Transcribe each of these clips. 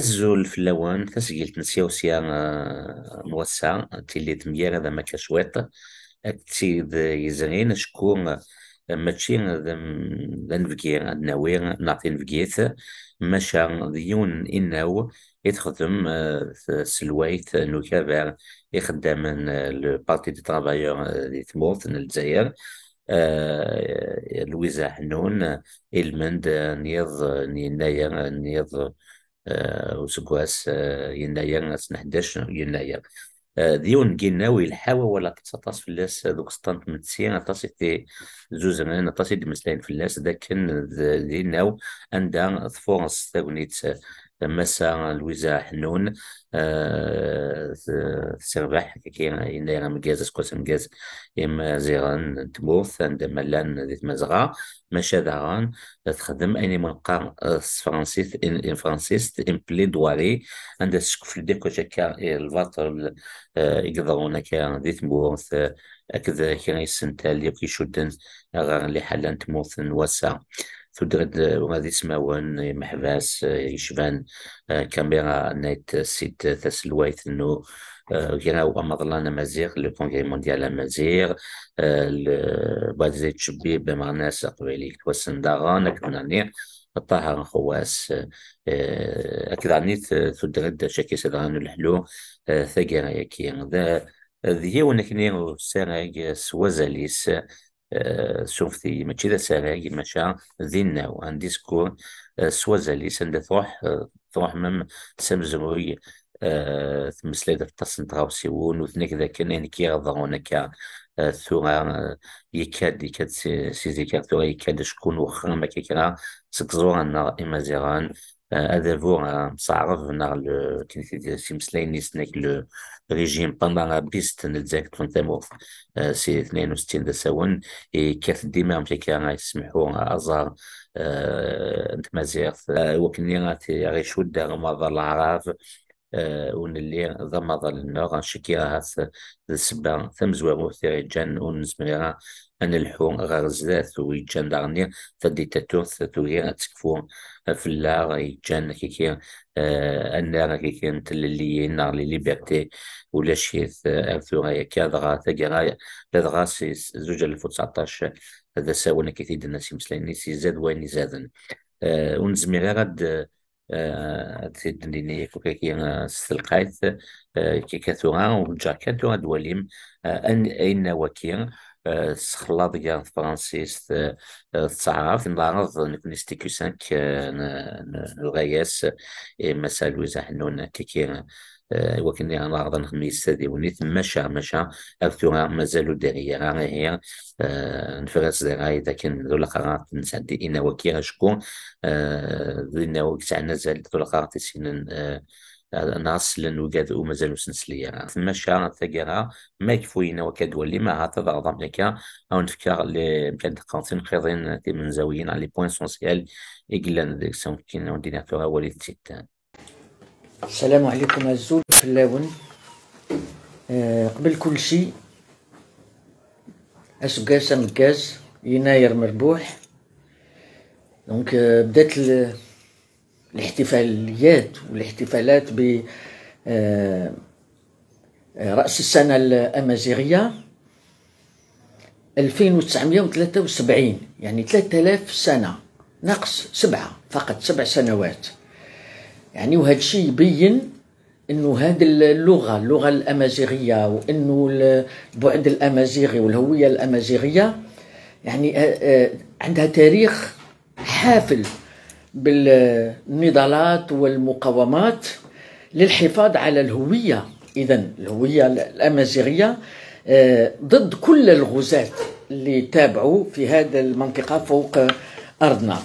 الزول في الاوان تسجيل تنسيا وسيا آه، موسع تيلي ميار هذا ما كشويط اكتيد يزرين شكون آه، ماشي آه، ذا نفكي ناوي نعطي نفكيث ماشا ديون انه يتخدم سلويت نوكافير يخدم بارتي دو ترافايور دي تموت الجزائر لويزا حنون المند نيض نينايا نيض آه، وسكواس آه، يناير ناس 11 يناير آه، ديون جيناوي الحاوة ولا تسطاس فلاس دوك سطانت متسين اطاسي تي زوزمان اطاسي دمسلاين اللاس داكن ديناو عندها ثفورنس تاونيت مسا لويزا حنون آه، سربح كي إلا مجاز سكوس مجاز إما زيران تبوث عند ملان ذي تمزغا ماشا داغان تخدم أني منقى فرانسيس إن فرانسيس إن بلي دواري عند سكف ديكو شكا الباطل يقدرون كا آه، ذي تمورث أكذا كي يسنتال يكي شدن غير اللي حلان تموث واسا تدرد وغادي تسمعون محباس يشبان آه، كاميرا نت سيت تسلويت انه غيراو مظلان مزيغ لو كونغري مونديال مزيغ آه، بعد زيت شبيب مع ناس قبيلي كوسن داغان كنا طه خواس اكد آه، عنيت تدرد شكي سدران الحلو ثقيرا يكي ذا ذي ونكني سيراج سوزاليس سوفتي آه، ماشي ذا سالا يما شا ذينا وان ديسكور آه، سوزا لي سند ثروح ثروح آه، مم سمزوي ثمس لي دفتا سنتغاو سيون وثنك ذا كان يعني كي غضرون كا ثورا يكاد يكاد سيزيكا ثورا يكاد شكون وخا ما كيكرا سكزورا نار امازيغان ad avoir مصعب ناغ لو تيمسلاين يسناك لو ريجيم بيست نتزاك تنتامور سي 62 دساون اي كات ديما امريكا يسمحوا ازار انت مازيغت وكني غاتي غيشود غمضة العراف ون اللي ضمض النور غنشكي هات السبا ثمزوار وثيري جان ونزمرها أن الحو غرزات ويجان دارني تدي تاتور تاتوري أتكفو فلا يجان كيكي آه، أن أه راكي كي نتلليين نار لي ليبرتي ولا شيت أرثوريا كادغا تاكيرا لدغا سي زوج ألف وتسعطاش هذا ساونا كيتي دنا سي مسلاني سي زاد ويني زادن أه ونزمي غير غاد تزيد آه، ديني كوكي كي آه، ستلقايت كي كاثورا وجاكا تورا دواليم أن أين وكير تخلط ديال فرانسيس تتعرف نعرض نكون ستيكو سانك نلغياس مسا لويزا حنون كي وكني انا نعرض نخدم يستدي ونيت ماشا ماشا ارتورا مازالو ديغيغا هي نفرس ديغا اذا كان ذو القرارات نسعدي انا وكي شكون ذو النواك تاعنا ذو القرارات سينا ناسلن وقد ومازال وسنسليا ثم شهر تاقرا ما كفوينا وكدوا اللي معها تضغط امريكا او نفكر اللي كان قاطين خيضين دي منزويين على لي بوين سونسيال يقلان ديك سون كاين اورديناتور اولي تيتان السلام عليكم الزول في اللون آه، قبل كل شيء اسقاس انكاز يناير مربوح دونك آه، بدات الاحتفاليات والاحتفالات ب آه، آه، رأس السنة الأمازيغية 2973 يعني 3000 سنة ناقص سبعة فقط سبع سنوات يعني وهذا الشيء يبين انه هذه اللغه اللغه الامازيغيه وانه البعد الامازيغي والهويه الامازيغيه يعني آه، عندها تاريخ حافل بالنضالات والمقاومات للحفاظ على الهوية إذا الهوية الأمازيغية آه، ضد كل الغزاة اللي تابعوا في هذه المنطقة فوق أرضنا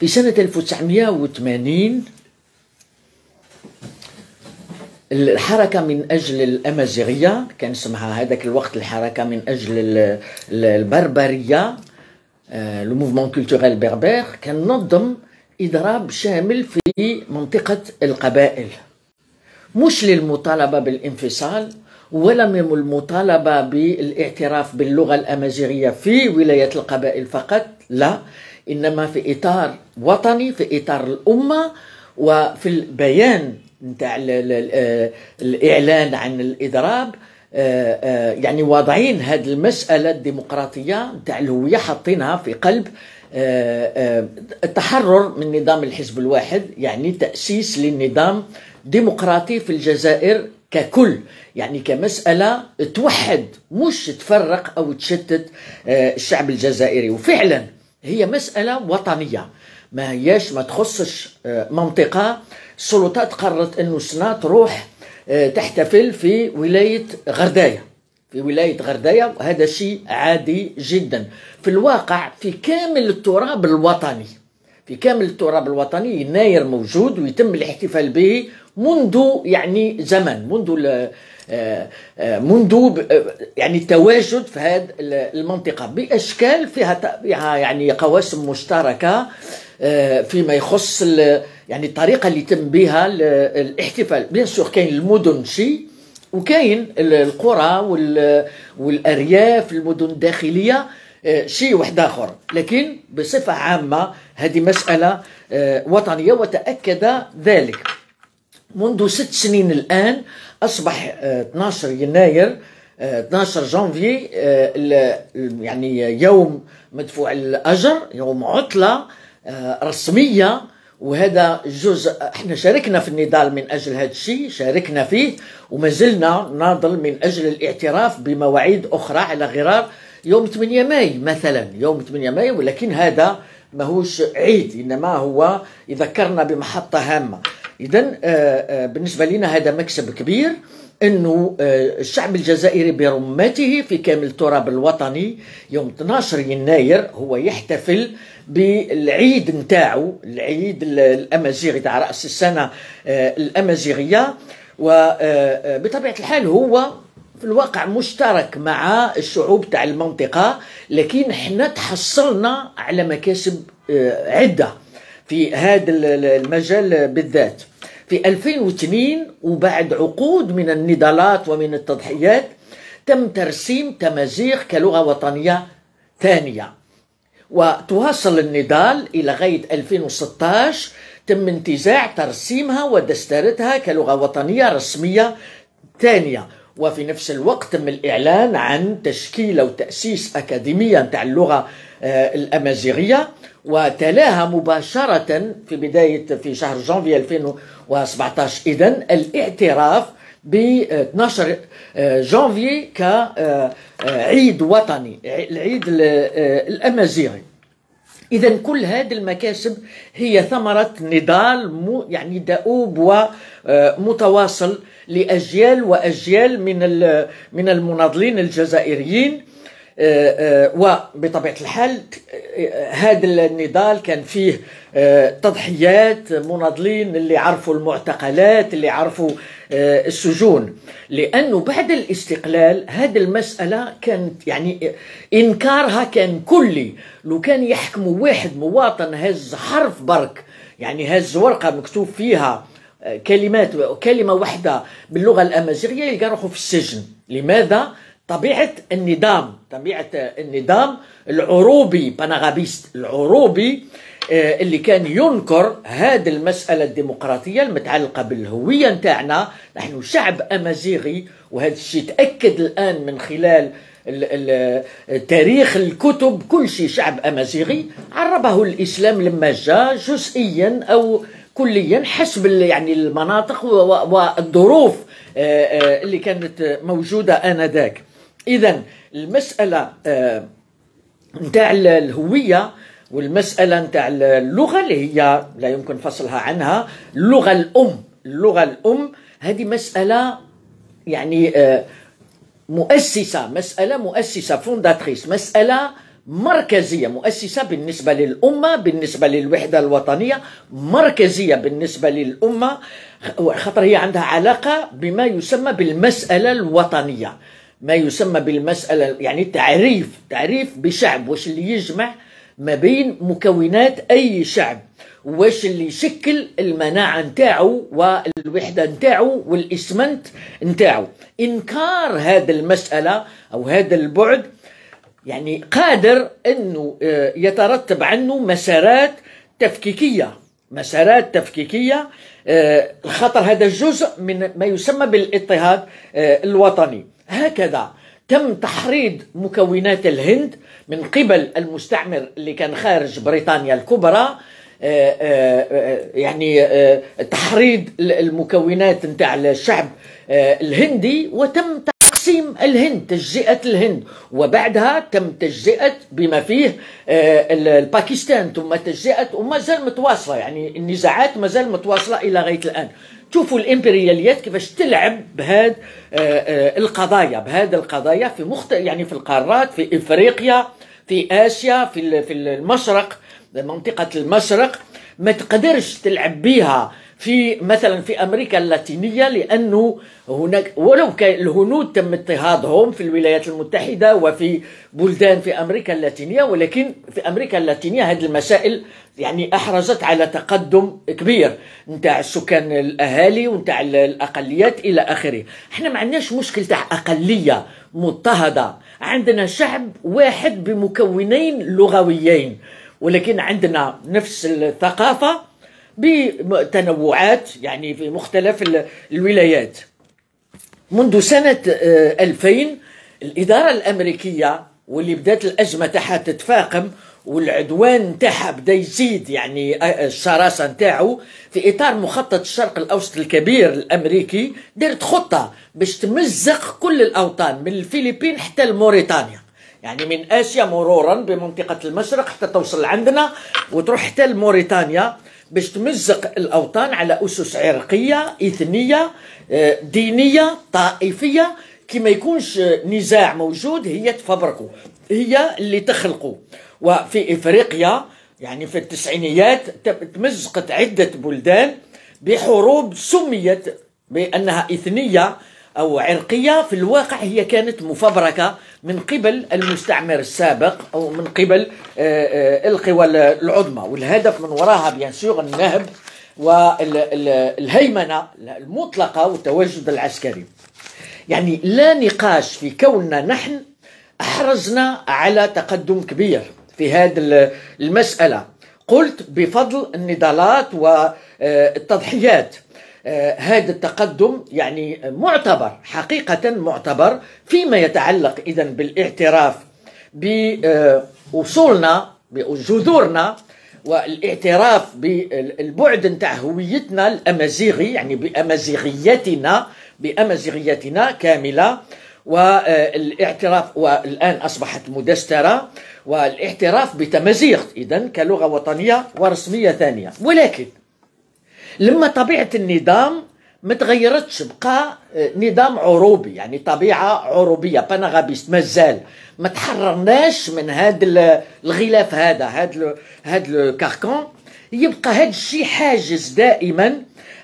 في سنة 1980 الحركة من أجل الأمازيغية كان اسمها هذاك الوقت الحركة من أجل البربرية لو موفمون كولتوغيل بربير كان نظم اضراب شامل في منطقه القبائل مش للمطالبه بالانفصال ولا من المطالبه بالاعتراف باللغه الامازيغيه في ولايه القبائل فقط لا انما في اطار وطني في اطار الامه وفي البيان نتاع الاعلان عن الاضراب آه، آه، يعني واضعين هذه المسألة الديمقراطية نتاع الهوية حاطينها في قلب آه، التحرر من نظام الحزب الواحد يعني تأسيس للنظام ديمقراطي في الجزائر ككل يعني كمسألة توحد مش تفرق أو تشتت الشعب الجزائري وفعلا هي مسألة وطنية ما هياش ما تخصش منطقة السلطات قررت أنه سنة تروح آه، تحتفل في ولاية غرداية في ولاية غرداية وهذا شيء عادي جدا في الواقع في كامل التراب الوطني في كامل التراب الوطني يناير موجود ويتم الاحتفال به منذ يعني زمن منذ منذ يعني التواجد في هذه المنطقه باشكال فيها يعني قواسم مشتركه آه، فيما يخص يعني الطريقه اللي تم بها الاحتفال بيان سور كاين المدن شي وكاين القرى والارياف المدن الداخليه آه، شيء واحد اخر لكن بصفه عامه هذه مساله آه، وطنيه وتاكد ذلك منذ ست سنين الآن أصبح 12 آه، يناير 12 آه، جانفي آه، يعني يوم مدفوع الأجر يوم عطلة رسمية وهذا جزء احنا شاركنا في النضال من اجل هذا الشيء شاركنا فيه وما زلنا ناضل من اجل الاعتراف بمواعيد اخرى على غرار يوم 8 ماي مثلا يوم 8 ماي ولكن هذا ماهوش عيد انما هو يذكرنا بمحطه هامه اذا آه، آه، بالنسبه لنا هذا مكسب كبير انه آه، الشعب الجزائري برمته في كامل التراب الوطني يوم 12 يناير هو يحتفل بالعيد نتاعو العيد الامازيغي تاع راس السنه الامازيغيه وبطبيعه الحال هو في الواقع مشترك مع الشعوب تاع المنطقه لكن احنا تحصلنا على مكاسب عده في هذا المجال بالذات في 2002 وبعد عقود من النضالات ومن التضحيات تم ترسيم تمازيغ كلغة وطنية ثانية وتواصل النضال إلى غاية 2016 تم انتزاع ترسيمها ودسترتها كلغة وطنية رسمية ثانية وفي نفس الوقت تم الإعلان عن تشكيل أو تأسيس أكاديمية تاع اللغة آه، الأمازيغية وتلاها مباشرة في بداية في شهر جانفي 2017 إذا الاعتراف ب 12 جانفي كعيد آه، آه، وطني العيد آه، الأمازيغي إذا كل هذه المكاسب هي ثمرة نضال يعني دؤوب ومتواصل لأجيال وأجيال من من المناضلين الجزائريين وبطبيعه الحال هذا النضال كان فيه آه، تضحيات مناضلين اللي عرفوا المعتقلات اللي عرفوا آه، السجون لانه بعد الاستقلال هذه المساله كانت يعني انكارها كان كلي لو كان يحكموا واحد مواطن هز حرف برك يعني هز ورقه مكتوب فيها آه، كلمات كلمه واحده باللغه الامازيغيه يلقى روحه في السجن لماذا طبيعة النظام طبيعة النظام العروبي بنغابيست العروبي آه، اللي كان ينكر هذه المسألة الديمقراطية المتعلقة بالهوية نتاعنا نحن شعب أمازيغي وهذا الشيء تأكد الآن من خلال تاريخ الكتب كل شيء شعب أمازيغي عربه الإسلام لما جاء جزئيا أو كليا حسب يعني المناطق والظروف آه، آه، اللي كانت موجودة آنذاك اذا المساله نتاع آه، الهويه والمساله نتاع اللغه اللي هي لا يمكن فصلها عنها اللغه الام اللغه الام هذه مساله يعني آه، مؤسسه مساله مؤسسه فونداتريس مساله مركزية مؤسسة بالنسبة للأمة بالنسبة للوحدة الوطنية مركزية بالنسبة للأمة خطر هي عندها علاقة بما يسمى بالمسألة الوطنية ما يسمى بالمسألة يعني تعريف تعريف بشعب واش اللي يجمع ما بين مكونات أي شعب واش اللي يشكل المناعة نتاعو والوحدة نتاعو والإسمنت نتاعو إنكار هذا المسألة أو هذا البعد يعني قادر أنه آه، يترتب عنه مسارات تفكيكية مسارات تفكيكية آه، الخطر هذا الجزء من ما يسمى بالاضطهاد آه، الوطني هكذا تم تحريض مكونات الهند من قبل المستعمر اللي كان خارج بريطانيا الكبرى آه، آه، آه، يعني تحريض المكونات نتاع الشعب الهندي وتم تقسيم الهند تجزئة الهند وبعدها تم تجزئة بما فيه الباكستان ثم تجزئة وما زال متواصلة يعني النزاعات ما زال متواصلة إلى غاية الآن شوفوا الامبرياليات كيفاش تلعب بهاد آه، آه، القضايا بهاد القضايا في مخت يعني في القارات في افريقيا في اسيا في في المشرق منطقه المشرق ما تقدرش تلعب بها في مثلا في امريكا اللاتينيه لانه هناك ولو كان الهنود تم اضطهادهم في الولايات المتحده وفي بلدان في امريكا اللاتينيه ولكن في امريكا اللاتينيه هذه المسائل يعني احرزت على تقدم كبير نتاع السكان الاهالي ونتاع الاقليات الى اخره احنا ما عندناش مشكل تاع اقليه مضطهده عندنا شعب واحد بمكونين لغويين ولكن عندنا نفس الثقافه بتنوعات يعني في مختلف الولايات منذ سنة 2000 آه، الإدارة الأمريكية واللي بدات الأزمة تاعها تتفاقم والعدوان تاعها بدا يزيد يعني آه، آه، الشراسه نتاعو في اطار مخطط الشرق الاوسط الكبير الامريكي دارت خطه باش تمزق كل الاوطان من الفلبين حتى لموريتانيا يعني من اسيا مرورا بمنطقه المشرق حتى توصل عندنا وتروح حتى لموريتانيا باش تمزق الاوطان على اسس عرقيه اثنيه آه، دينيه طائفيه كي ما يكونش نزاع موجود هي تفبركو هي اللي تخلقو وفي افريقيا يعني في التسعينيات تمزقت عده بلدان بحروب سميت بانها اثنيه أو عرقية في الواقع هي كانت مفبركة من قبل المستعمر السابق أو من قبل آه، آه، القوى العظمى والهدف من وراها بيان سيغ النهب والهيمنة المطلقة والتواجد العسكري يعني لا نقاش في كوننا نحن أحرزنا على تقدم كبير في هذه المسألة قلت بفضل النضالات والتضحيات آه، هذا التقدم يعني معتبر حقيقة معتبر فيما يتعلق إذا بالاعتراف بأصولنا بجذورنا والاعتراف بالبعد نتاع هويتنا الأمازيغي يعني بأمازيغيتنا بأمازيغيتنا كاملة والاعتراف والآن أصبحت مدسترة والاعتراف بتمازيغ إذا كلغة وطنية ورسمية ثانية ولكن لما طبيعه النظام ما تغيرتش بقى آه، نظام عروبي يعني طبيعه عروبيه بانغابيست مازال ما تحررناش من هذا الغلاف هذا هذا هذا الكاركون يبقى هذا الشيء حاجز دائما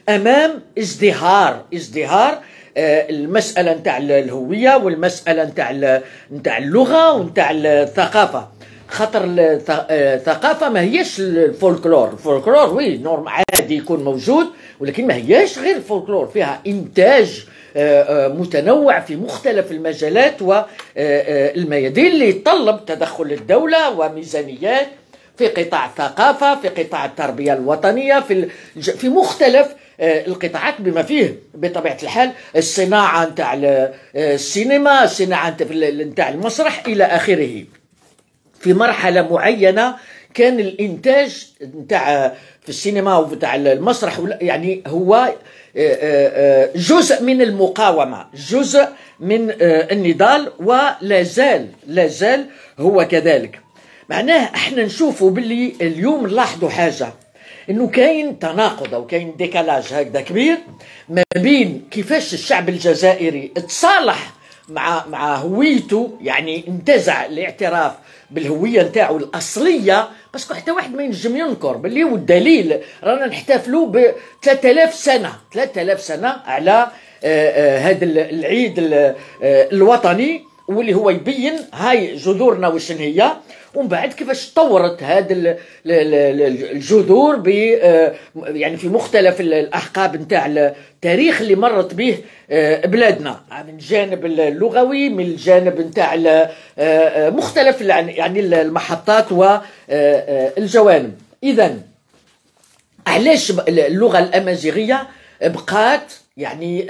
امام ازدهار ازدهار آه، المساله نتاع الهويه والمساله نتاع نتاع اللغه ونتاع الثقافه خاطر الثقافه آه، ما هيش الفولكلور الفولكلور وي نورم عادي يكون موجود ولكن ما هيش غير الفولكلور فيها انتاج آه، آه، متنوع في مختلف المجالات والميادين اللي يتطلب تدخل الدوله وميزانيات في قطاع الثقافه في قطاع التربيه الوطنيه في في مختلف القطاعات بما فيه بطبيعه الحال الصناعه نتاع السينما الصناعه نتاع المسرح الى اخره في مرحله معينه كان الانتاج نتاع في السينما وتاع المسرح يعني هو آه، آه، آه، جزء من المقاومه جزء من النضال ولا زال لا زال هو كذلك معناه احنا نشوفوا باللي اليوم نلاحظوا حاجه انه كاين تناقض او كاين ديكالاج هكذا كبير ما بين كيفاش الشعب الجزائري تصالح مع مع هويته يعني انتزع الاعتراف بالهويه نتاعو الاصليه باسكو حتى واحد ما ينجم ينكر باللي هو الدليل رانا نحتفلوا ب 3000 سنه 3000 سنه على هذا آه، آه، العيد آه، الوطني واللي هو يبين هاي جذورنا وشن هي ومن بعد كيفاش طورت هذا الجذور ب آه، يعني في مختلف الاحقاب نتاع التاريخ اللي مرت به آه، بلادنا يعني من الجانب اللغوي من الجانب نتاع آه، مختلف يعني المحطات والجوانب اذا علاش اللغه الامازيغيه بقات يعني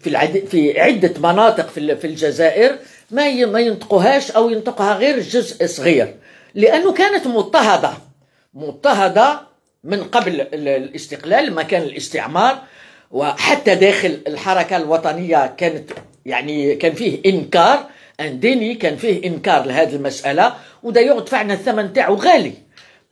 في في عده مناطق في الجزائر ما ما ينطقوهاش او ينطقها غير جزء صغير لأنه كانت مضطهدة مضطهدة من قبل الاستقلال مكان الاستعمار وحتى داخل الحركة الوطنية كانت يعني كان فيه إنكار انديني كان فيه إنكار لهذه المسألة ودايوغ دفعنا الثمن تاعو غالي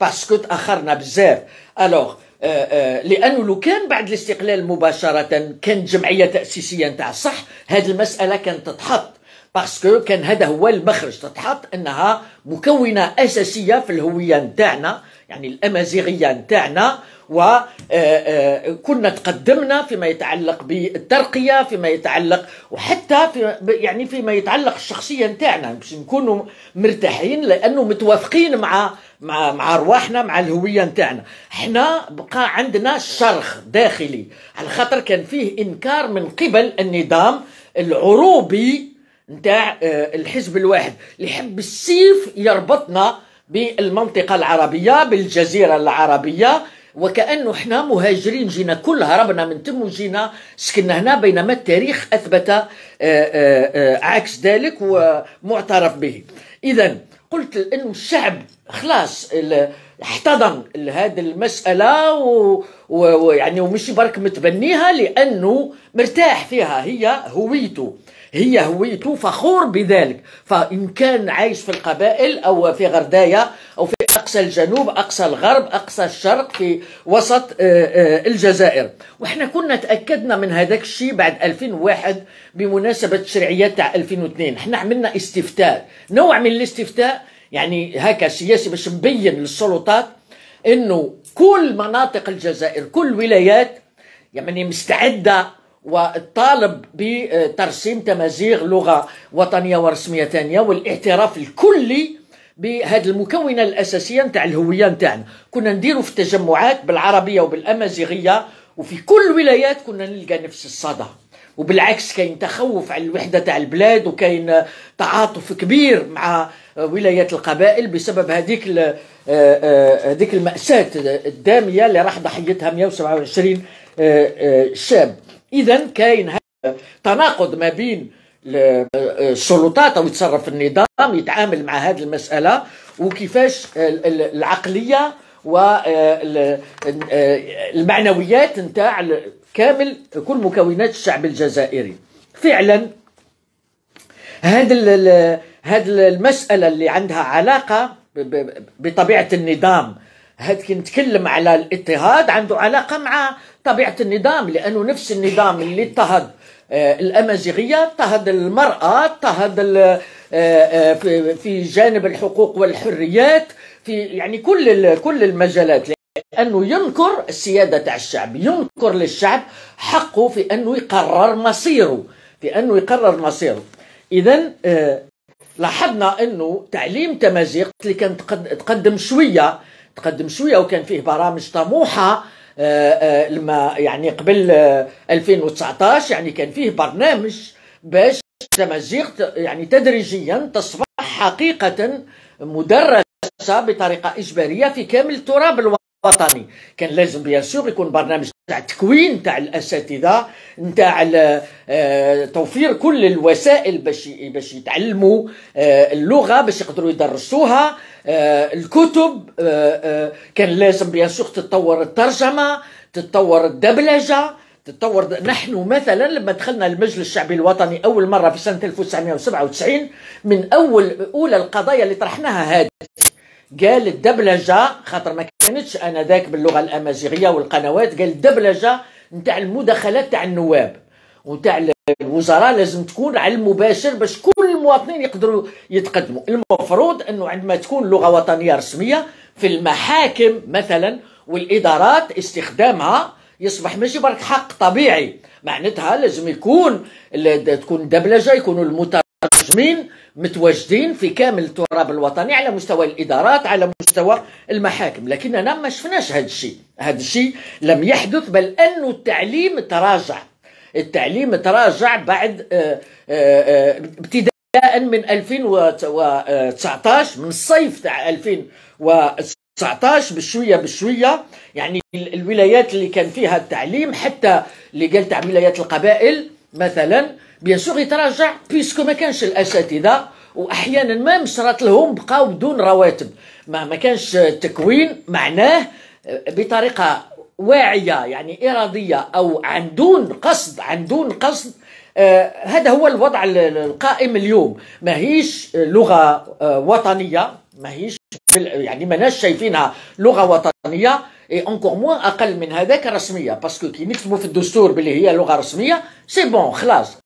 باسكو تأخرنا بزاف ألوغ آه، آه، لانه لو كان بعد الاستقلال مباشره كانت جمعيه تاسيسيه نتاع الصح هذه المساله كانت تتحط باسكو كان هذا هو المخرج تتحط انها مكونه اساسيه في الهويه نتاعنا يعني الامازيغيه نتاعنا وكنا تقدمنا فيما يتعلق بالترقيه فيما يتعلق وحتى في يعني فيما يتعلق الشخصيه نتاعنا باش نكونوا مرتاحين لانه متوافقين مع مع مع ارواحنا مع الهويه نتاعنا احنا بقى عندنا شرخ داخلي على خاطر كان فيه انكار من قبل النظام العروبي نتاع آه، الحزب الواحد اللي يحب السيف يربطنا بالمنطقة العربية بالجزيرة العربية وكأنه احنا مهاجرين جينا كل هربنا من تم وجينا سكننا هنا بينما التاريخ أثبت آه، آه، عكس ذلك ومعترف به إذا قلت أن الشعب خلاص احتضن هذه المسألة ويعني ومشي برك متبنيها لأنه مرتاح فيها هي هويته هي هويته فخور بذلك فإن كان عايش في القبائل أو في غردايا أو في أقصى الجنوب أقصى الغرب أقصى الشرق في وسط آه، آه، الجزائر وإحنا كنا تأكدنا من هذاك الشيء بعد 2001 بمناسبة الشرعيات تاع 2002 إحنا عملنا استفتاء نوع من الاستفتاء يعني هكا سياسي باش نبين للسلطات انه كل مناطق الجزائر كل ولايات يعني مستعده والطالب بترسيم تمازيغ لغة وطنية ورسمية ثانية والاعتراف الكلي بهذا المكونة الأساسية نتاع الهوية نتاعنا كنا نديروا في التجمعات بالعربية وبالأمازيغية وفي كل الولايات كنا نلقى نفس الصدى وبالعكس كاين تخوف على الوحدة تاع البلاد وكاين تعاطف كبير مع ولايات القبائل بسبب هذيك آه، آه، هذيك المأساة الدامية اللي راح ضحيتها 127 آه، شاب اذا كاين تناقض ما بين السلطات او يتصرف النظام يتعامل مع هذه المساله وكيفاش العقليه والمعنويات نتاع كامل كل مكونات الشعب الجزائري فعلا هذه المساله اللي عندها علاقه بطبيعه النظام هاد كي نتكلم على الاضطهاد عنده علاقه مع طبيعه النظام لانه نفس النظام اللي اضطهد آه، الامازيغيه اضطهد المراه اضطهد آه، آه، في جانب الحقوق والحريات في يعني كل كل المجالات لانه ينكر السياده تاع الشعب ينكر للشعب حقه في انه يقرر مصيره في انه يقرر مصيره اذا لاحظنا انه تعليم تمازيغ اللي كانت تقدم شويه تقدم شويه وكان فيه برامج طموحه آه، آه، لما يعني قبل 2019 آه، يعني كان فيه برنامج باش تمزيق يعني تدريجيا تصبح حقيقه مدرسه بطريقه اجباريه في كامل التراب الوطني كان لازم بيان سور يكون برنامج تاع التكوين تاع الاساتذه نتاع توفير كل الوسائل باش باش يتعلموا اللغه باش يقدروا يدرسوها آه، الكتب آه، آه، كان لازم بيان تتطور الترجمه تتطور الدبلجه تتطور نحن مثلا لما دخلنا المجلس الشعبي الوطني اول مره في سنه 1997 من اول اولى القضايا اللي طرحناها هذه قال الدبلجه خاطر ما كانتش انذاك باللغه الامازيغيه والقنوات قال الدبلجه نتاع المداخلات تاع النواب وتاع الوزراء لازم تكون على المباشر باش كل المواطنين يقدروا يتقدموا المفروض انه عندما تكون لغه وطنيه رسميه في المحاكم مثلا والادارات استخدامها يصبح ماشي برك حق طبيعي معناتها لازم يكون تكون دبلجه يكونوا المترجمين متواجدين في كامل التراب الوطني على مستوى الادارات على مستوى المحاكم لكننا ما شفناش هذا الشيء هذا الشيء لم يحدث بل انه التعليم تراجع التعليم تراجع بعد آه، آه، آه، ابتداء من 2019 من الصيف تاع 2019 بشويه بشويه يعني الولايات اللي كان فيها التعليم حتى اللي قال تاع ولايات القبائل مثلا بيان سور يتراجع بيسكو ما كانش الاساتذه واحيانا ما مشرات لهم بقاو بدون رواتب ما ما كانش تكوين معناه بطريقه واعية يعني إرادية أو عن دون قصد عن دون قصد آه هذا هو الوضع القائم اليوم ماهيش لغة آه وطنية ماهيش يعني ماناش شايفينها لغة وطنية اي انكور موان اقل من هذاك رسميه باسكو كي نكتبوا في الدستور باللي هي لغه رسميه سي بون خلاص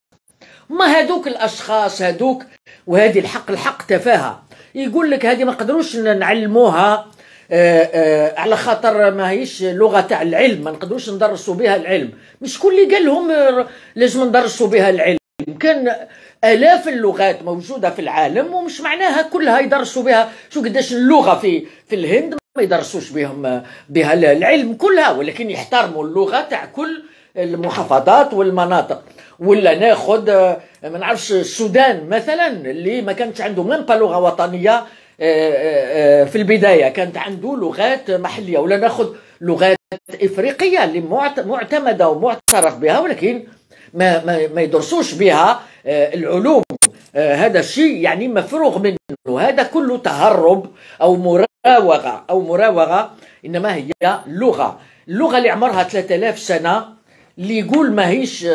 ما هذوك الاشخاص هذوك وهذه الحق الحق تفاهه يقول لك هذه ما قدروش نعلموها آه، آه، على خاطر ماهيش لغه تاع العلم ما نقدروش ندرسوا بها العلم مش كل اللي قال لهم لازم ندرسوا بها العلم كان الاف اللغات موجوده في العالم ومش معناها كلها يدرسوا بها شو قداش اللغه في في الهند ما يدرسوش بهم بها العلم كلها ولكن يحترموا اللغه تاع كل المحافظات والمناطق ولا ناخذ آه، ما نعرفش السودان مثلا اللي ما كانتش عنده ميم لغه وطنيه آه، آه، آه، في البدايه كانت عنده لغات محليه ولا ناخذ لغات افريقيه اللي معتمده ومعترف بها ولكن ما ما, ما يدرسوش بها العلوم هذا الشيء يعني مفروغ منه هذا كله تهرب او مراوغه او مراوغه انما هي لغه اللغه اللي عمرها 3000 سنه اللي يقول ماهيش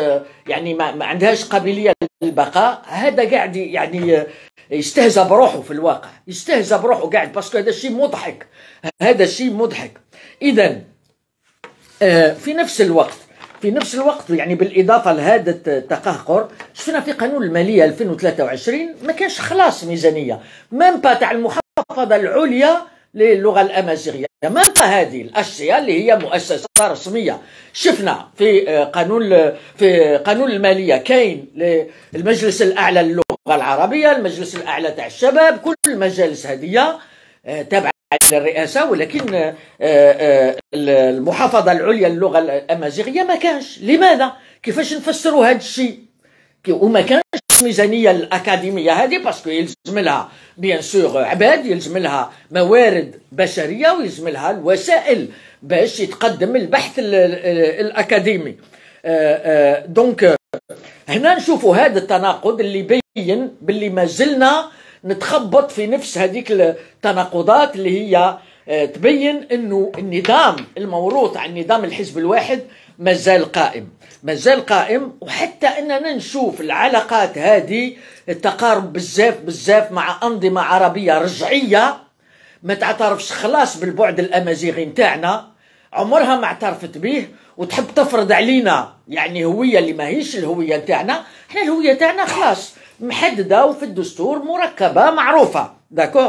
يعني ما, ما عندهاش قابليه البقاء هذا قاعد يعني آه، يستهزى بروحه في الواقع يستهزى بروحه قاعد باسكو هذا الشيء مضحك هذا الشيء مضحك اذا آه، في نفس الوقت في نفس الوقت يعني بالاضافه لهذا التقهقر شفنا في قانون الماليه 2023 ما كانش خلاص ميزانيه مام با تاع المحافظه العليا للغه الامازيغيه مالطا هذه الاشياء اللي هي مؤسسه رسميه شفنا في آه، قانون في قانون الماليه كاين المجلس الاعلى للغه العربيه المجلس الاعلى تاع الشباب كل المجالس هذه آه، تابعه للرئاسه ولكن آه، المحافظه العليا للغه الامازيغيه ما كانش لماذا كيفاش نفسروا هذا الشيء وما كانش الميزانيه الاكاديميه هذه باسكو يلزم لها بيان سور عباد يلزم لها موارد بشريه ويلزم لها الوسائل باش يتقدم البحث الاكاديمي دونك هنا نشوفوا هذا التناقض اللي بين باللي ما زلنا نتخبط في نفس هذيك التناقضات اللي هي آه، تبين انه النظام الموروث عن نظام الحزب الواحد مازال قائم مازال قائم وحتى اننا نشوف العلاقات هذه التقارب بزاف بزاف مع انظمه عربيه رجعيه ما تعترفش خلاص بالبعد الامازيغي نتاعنا عمرها ما اعترفت به وتحب تفرض علينا يعني هويه اللي ماهيش الهويه نتاعنا احنا الهويه تاعنا خلاص محدده وفي الدستور مركبه معروفه داكو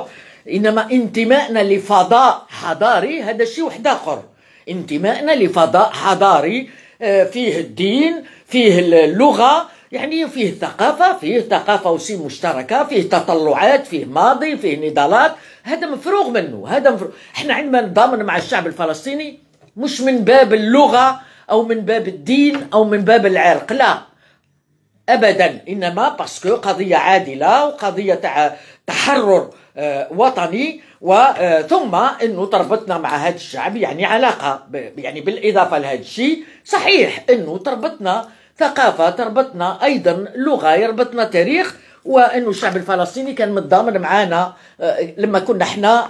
انما انتمائنا لفضاء حضاري هذا شيء واحد اخر انتمائنا لفضاء حضاري آه، فيه الدين فيه اللغة يعني فيه ثقافة فيه ثقافة وسي مشتركة فيه تطلعات فيه ماضي فيه نضالات هذا مفروغ منه هذا مفروغ احنا عندما نضامن مع الشعب الفلسطيني مش من باب اللغة أو من باب الدين أو من باب العرق لا أبدا إنما باسكو قضية عادلة وقضية تحرر آه، وطني وثم آه، انه تربطنا مع هذا الشعب يعني علاقه يعني بالاضافه لهذا الشيء صحيح انه تربطنا ثقافه تربطنا ايضا لغه يربطنا تاريخ وانه الشعب الفلسطيني كان متضامن معنا آه، لما كنا احنا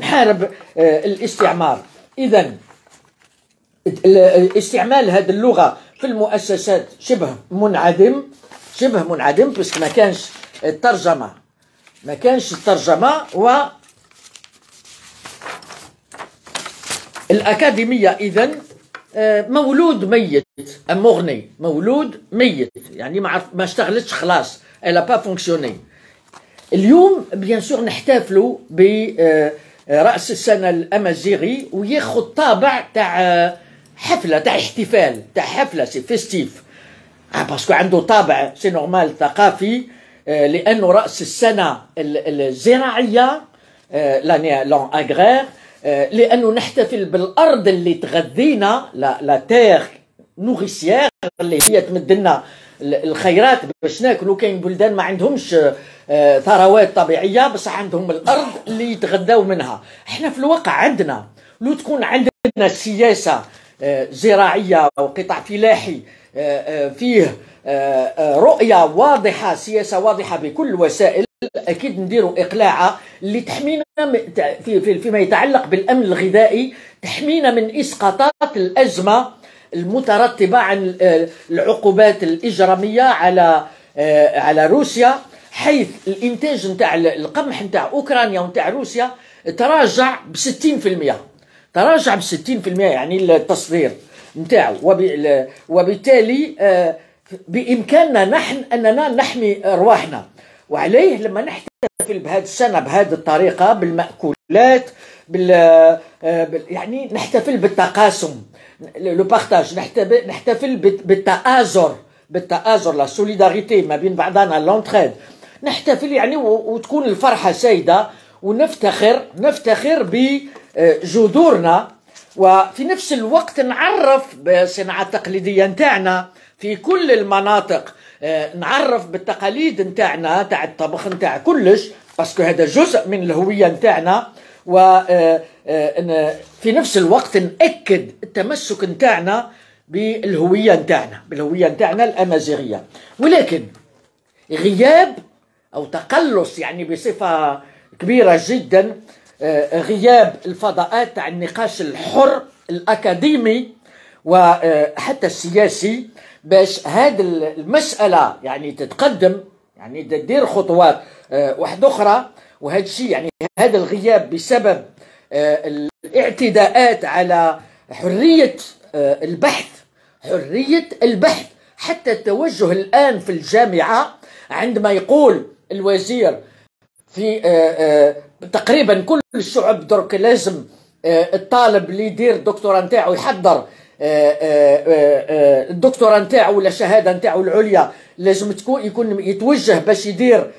نحارب الاستعمار اذا استعمال هذه اللغه في المؤسسات شبه منعدم شبه منعدم بس ما كانش الترجمه ما كانش الترجمة و الأكاديمية اذا آه، مولود ميت مغني مولود ميت يعني ما ما اشتغلتش خلاص الا با فونكسيوني اليوم بيان سور نحتفلوا آه، راس السنه الامازيغي وياخذ طابع تاع آه، حفله تاع احتفال تاع حفله سي فيستيف باسكو عنده طابع سي نورمال ثقافي آه، لانه راس السنه الزراعيه آه، لاني لون اغرير آه، لانه نحتفل بالارض اللي تغذينا لا تيغ نوغيسيير اللي هي تمد لنا الخيرات باش ناكلوا كاين بلدان ما عندهمش ثروات طبيعيه بصح عندهم الارض اللي يتغذاو منها احنا في الواقع عندنا لو تكون عندنا السياسه آه، زراعيه وقطاع فلاحي آه، آه، فيه رؤيه واضحه سياسه واضحه بكل الوسائل اكيد نديروا اقلاع اللي تحمينا فيما يتعلق بالامن الغذائي تحمينا من اسقاطات الازمه المترتبه عن العقوبات الاجراميه على على روسيا حيث الانتاج نتاع القمح نتاع اوكرانيا ونتاع روسيا تراجع ب 60% تراجع ب 60% يعني التصدير نتاعو وبالتالي آه، بامكاننا نحن اننا نحمي ارواحنا وعليه لما نحتفل بهذه السنه بهذه الطريقه بالماكولات بال آه، يعني نحتفل بالتقاسم لو بارتاج نحتفل بالتآزر بالتآزر لا سوليداريتي ما بين بعضنا لونتريد نحتفل يعني وتكون الفرحه سايده ونفتخر نفتخر ب جذورنا وفي نفس الوقت نعرف بصناعة التقليدية نتاعنا في كل المناطق آه، نعرف بالتقاليد نتاعنا تاع الطبخ نتاع كلش باسكو هذا جزء من الهوية نتاعنا و آه، آه، في نفس الوقت نأكد التمسك نتاعنا بالهوية نتاعنا بالهوية نتاعنا الأمازيغية ولكن غياب أو تقلص يعني بصفة كبيرة جدا آه، غياب الفضاءات تاع النقاش الحر الاكاديمي وحتى آه، السياسي باش هذه المساله يعني تتقدم يعني تدير خطوات آه، واحده اخرى وهذا الشيء يعني هذا الغياب بسبب الاعتداءات على حريه البحث حريه البحث حتى التوجه الان في الجامعه عندما يقول الوزير في تقريبا كل الشعب درك لازم آه، الطالب اللي يدير الدكتوراه نتاعو يحضر آه، آه، الدكتوراه نتاعو ولا الشهاده نتاعو العليا لازم تكون يكون يتوجه باش يدير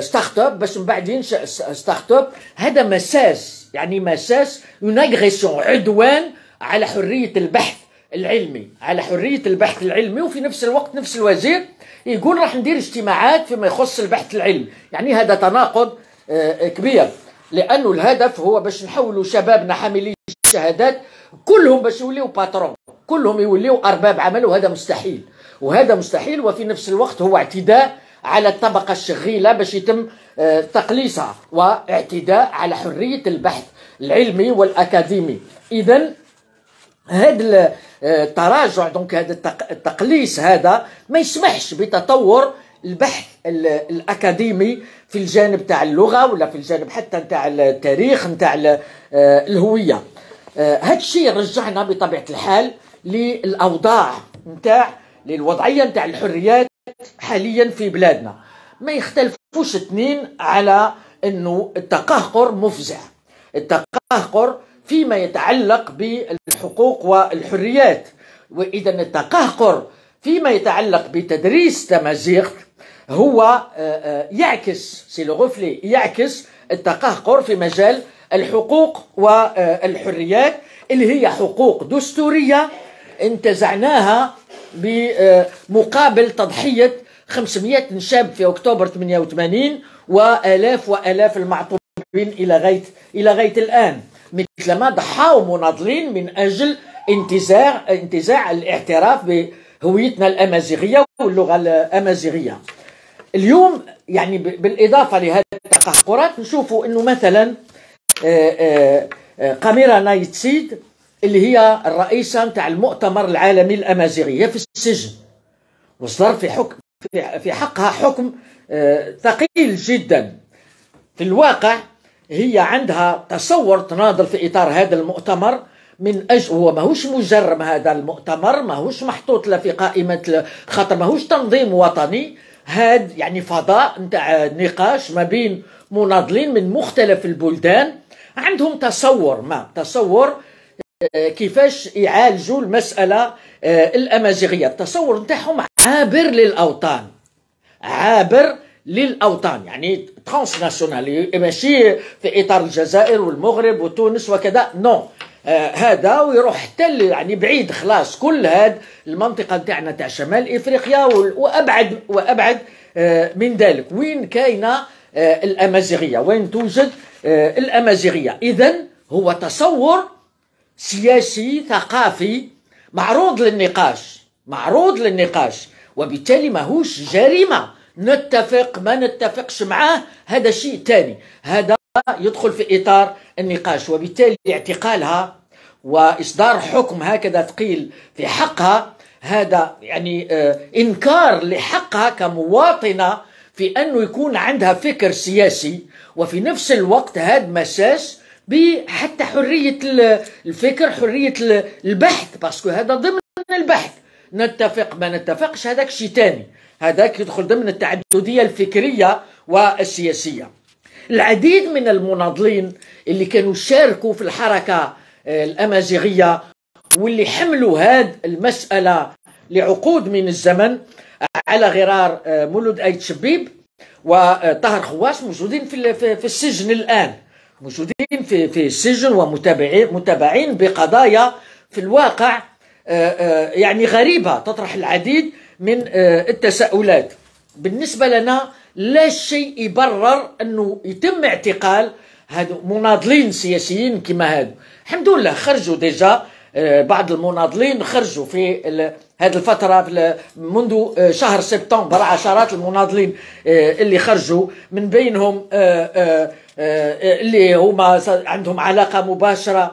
ستارت اب باش من بعد ينشا ستارت اب هذا مساس يعني مساس اون اغريسيون عدوان على حريه البحث العلمي على حريه البحث العلمي وفي نفس الوقت نفس الوزير يقول راح ندير اجتماعات فيما يخص البحث العلمي يعني هذا تناقض آه، آه، كبير لانه الهدف هو باش نحولوا شبابنا حاملي الشهادات كلهم باش يوليو باترون كلهم يوليو ارباب عمل وهذا مستحيل وهذا مستحيل وفي نفس الوقت هو اعتداء على الطبقه الشغيله باش يتم آه، تقليصها واعتداء على حريه البحث العلمي والاكاديمي اذا هذا التراجع دونك هذا التقليص هذا ما يسمحش بتطور البحث الاكاديمي في الجانب تاع اللغه ولا في الجانب حتى تاع التاريخ نتاع آه، الهويه هذا آه، الشيء رجعنا بطبيعه الحال للاوضاع نتاع للوضعيه نتاع الحريات حاليا في بلادنا ما يختلفوش اثنين على انه التقهقر مفزع التقهقر فيما يتعلق بالحقوق والحريات واذا التقهقر فيما يتعلق بتدريس تمازيغ هو آه، آه، يعكس سي لو غوفلي يعكس التقهقر في مجال الحقوق والحريات آه، اللي هي حقوق دستوريه انتزعناها بمقابل تضحيه 500 شاب في اكتوبر 88 والاف والاف المعطوبين الى غايه الى غايه الان مثلما ضحاو مناضلين من اجل انتزاع انتزاع الاعتراف بهويتنا الامازيغيه واللغه الامازيغيه اليوم يعني بالاضافه لهذه التقهقرات نشوفوا انه مثلا آه، آه، آه، قميرا نايتسيد اللي هي الرئيسه نتاع المؤتمر العالمي الامازيغيه في السجن وصدر في حكم في حقها حكم ثقيل جدا في الواقع هي عندها تصور تناضل في اطار هذا المؤتمر من اجل هو ماهوش مجرم هذا المؤتمر ماهوش محطوط لا في قائمه خاطر ماهوش تنظيم وطني هاد يعني فضاء نتاع نقاش ما بين مناضلين من مختلف البلدان عندهم تصور ما تصور آه، كيفاش يعالجوا المسألة آه، الأمازيغية التصور نتاعهم عابر للأوطان عابر للاوطان يعني ترانس ناسيونال ماشي في اطار الجزائر والمغرب وتونس وكذا نو آه، هذا ويروح حتى يعني بعيد خلاص كل هاد المنطقه نتاعنا تاع شمال افريقيا وابعد وابعد آه، من ذلك وين كاينه آه، الامازيغيه وين توجد الامازيغيه اذا هو تصور سياسي ثقافي معروض للنقاش معروض للنقاش وبالتالي ماهوش جريمه نتفق ما نتفقش معاه هذا شيء ثاني هذا يدخل في إطار النقاش وبالتالي اعتقالها وإصدار حكم هكذا ثقيل في حقها هذا يعني آه، إنكار لحقها كمواطنة في أنه يكون عندها فكر سياسي وفي نفس الوقت هذا مساس بحتى حرية الفكر حرية البحث باسكو هذا ضمن البحث نتفق ما نتفقش هذاك شيء ثاني هذاك يدخل ضمن التعددية الفكرية والسياسية العديد من المناضلين اللي كانوا شاركوا في الحركة آه، الأمازيغية واللي حملوا هذه المسألة لعقود من الزمن على غرار آه، مولود أيد شبيب وطهر خواش موجودين في في السجن الآن موجودين في في السجن ومتابعين متابعين بقضايا في الواقع آه، يعني غريبة تطرح العديد من التساؤلات بالنسبة لنا لا شيء يبرر انه يتم اعتقال هادو مناضلين سياسيين كما هادو الحمد لله خرجوا ديجا آه، بعض المناضلين خرجوا في هذه الفترة منذ آه، شهر سبتمبر عشرات المناضلين آه، اللي خرجوا من بينهم اللي هما عندهم علاقة مباشرة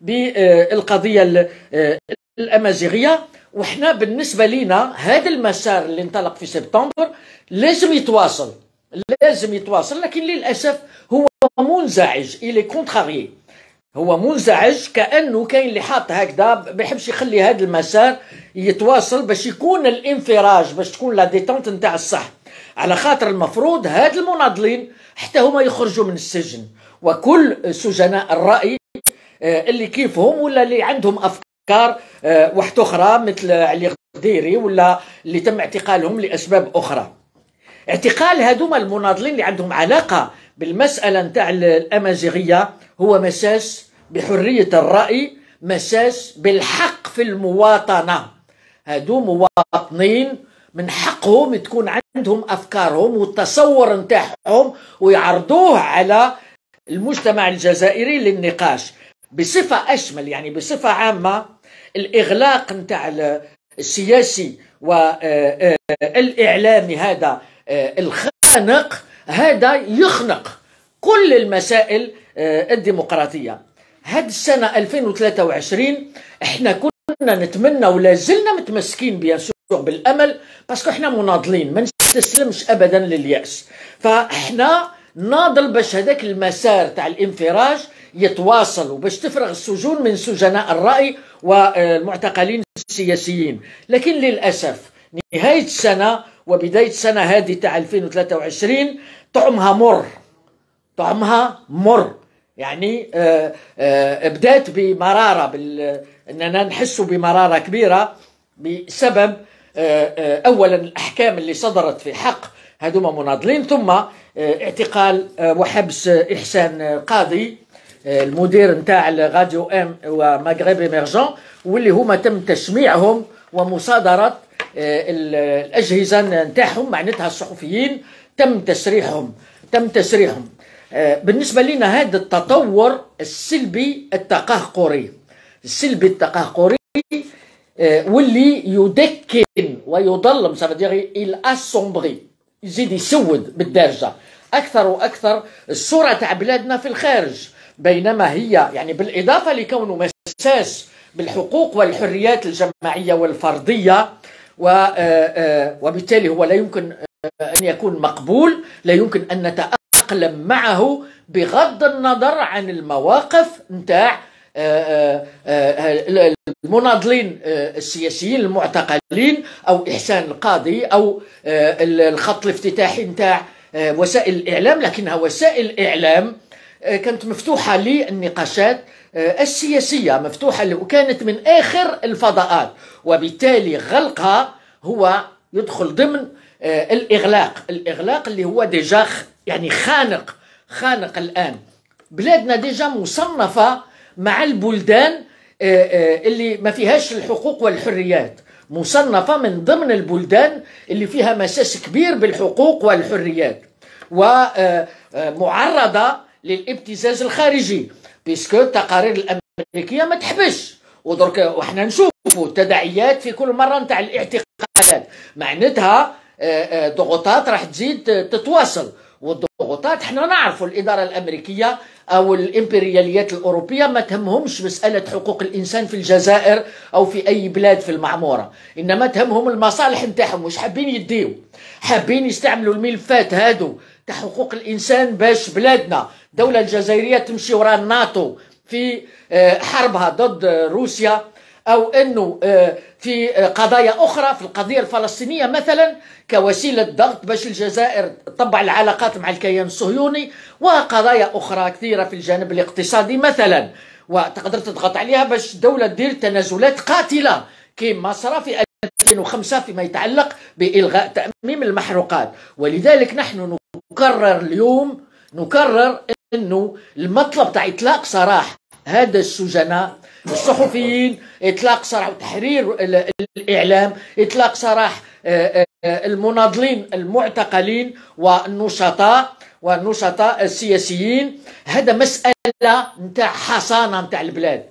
بالقضية الأمازيغية وحنا بالنسبه لينا هذا المسار اللي انطلق في سبتمبر لازم يتواصل لازم يتواصل لكن للاسف هو منزعج الي كونتراري هو منزعج كانه كاين اللي حاط هكذا ما يحبش يخلي هذا المسار يتواصل باش يكون الانفراج باش تكون لا ديتونت نتاع الصح على خاطر المفروض هاد المناضلين حتى هما يخرجوا من السجن وكل سجناء الراي آه، اللي كيفهم ولا اللي عندهم افكار افكار آه، واحد اخرى مثل علي قديري ولا اللي تم اعتقالهم لاسباب اخرى اعتقال هذوما المناضلين اللي عندهم علاقه بالمساله نتاع الامازيغيه هو مساس بحريه الراي مساس بالحق في المواطنه هادو مواطنين من حقهم تكون عندهم افكارهم والتصور نتاعهم ويعرضوه على المجتمع الجزائري للنقاش بصفه اشمل يعني بصفه عامه الاغلاق نتاع السياسي والاعلامي آه، آه، هذا آه، الخانق هذا يخنق كل المسائل الديمقراطيه هاد السنه 2023 احنا كنا نتمنى ولا زلنا متمسكين بيان بالامل باسكو احنا مناضلين ما نستسلمش ابدا للياس فاحنا ناضل باش هذاك المسار تاع الانفراج يتواصلوا باش تفرغ السجون من سجناء الرأي والمعتقلين السياسيين لكن للأسف نهاية السنة وبداية السنة هذه تاع 2023 طعمها مر طعمها مر يعني آه، آه، بدات بمرارة بال... أننا نحس بمرارة كبيرة بسبب آه، أولا الأحكام اللي صدرت في حق هذوما مناضلين ثم اعتقال وحبس إحسان قاضي آه، المدير نتاع الراديو ام ومغرب ايمرجون واللي هما تم تشميعهم ومصادره آه، الاجهزه نتاعهم معناتها الصحفيين تم تسريحهم تم تسريحهم آه، بالنسبه لنا هذا التطور السلبي التقهقري السلبي التقهقري واللي يدكن ويظلم سافادير الاسومبري يزيد يسود بالدارجه اكثر واكثر الصوره تاع بلادنا في الخارج بينما هي يعني بالإضافة لكونه مساس بالحقوق والحريات الجماعية والفردية آه، آه، وبالتالي هو لا يمكن آه، أن يكون مقبول لا يمكن أن نتأقلم معه بغض النظر عن المواقف نتاع المناضلين السياسيين المعتقلين او احسان القاضي او الخط الافتتاحي نتاع وسائل الاعلام لكنها وسائل اعلام آه، كانت مفتوحة للنقاشات آه، السياسية مفتوحة وكانت من آخر الفضاءات وبالتالي غلقها هو يدخل ضمن آه، الإغلاق الإغلاق اللي هو ديجا يعني خانق خانق الآن بلادنا ديجا مصنفة مع البلدان اللي ما فيهاش الحقوق والحريات مصنفة من ضمن البلدان اللي فيها مساس كبير بالحقوق والحريات ومعرضة للابتزاز الخارجي بيسكو التقارير الامريكيه ما تحبش ودرك وحنا نشوفوا التداعيات في كل مره نتاع الاعتقالات معناتها آه، آه، ضغوطات راح تزيد آه، تتواصل والضغوطات حنا نعرفوا الاداره الامريكيه او الامبرياليات الاوروبيه ما تهمهمش مساله حقوق الانسان في الجزائر او في اي بلاد في المعموره انما تهمهم المصالح نتاعهم مش حابين يديو حابين يستعملوا الملفات هادو حقوق الانسان باش بلادنا الدوله الجزائريه تمشي وراء الناتو في آه، حربها ضد روسيا او انه آه، في آه، قضايا اخرى في القضيه الفلسطينيه مثلا كوسيله ضغط باش الجزائر تطبع العلاقات مع الكيان الصهيوني وقضايا اخرى كثيره في الجانب الاقتصادي مثلا وتقدر تضغط عليها باش الدوله تدير تنازلات قاتله كما صرا في 2005 فيما يتعلق بإلغاء تأميم المحروقات ولذلك نحن نكرر اليوم نكرر أنه المطلب تاع إطلاق سراح هذا السجناء الصحفيين إطلاق سراح وتحرير الإعلام إطلاق سراح آه، آه، المناضلين المعتقلين والنشطاء والنشطاء السياسيين هذا مسألة نتاع حصانة نتاع البلاد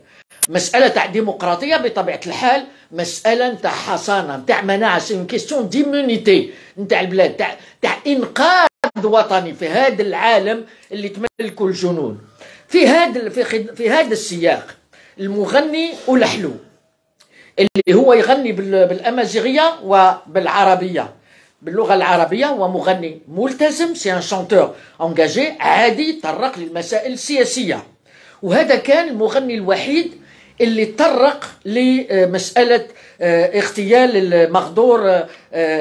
مسألة تاع ديمقراطية بطبيعة الحال مسألة تاع حصانة تاع مناعة سي كيستيون ديمونيتي تاع البلاد تاع تاع إنقاذ وطني في هذا العالم اللي تملكه الجنون في هذا في خد في هذا السياق المغني ولحلو اللي هو يغني بالأمازيغية وبالعربية باللغه العربيه ومغني ملتزم سي ان شانتور انجاجي عادي طرق للمسائل السياسيه وهذا كان المغني الوحيد اللي طرق لمسألة آه، اغتيال المغدور آه،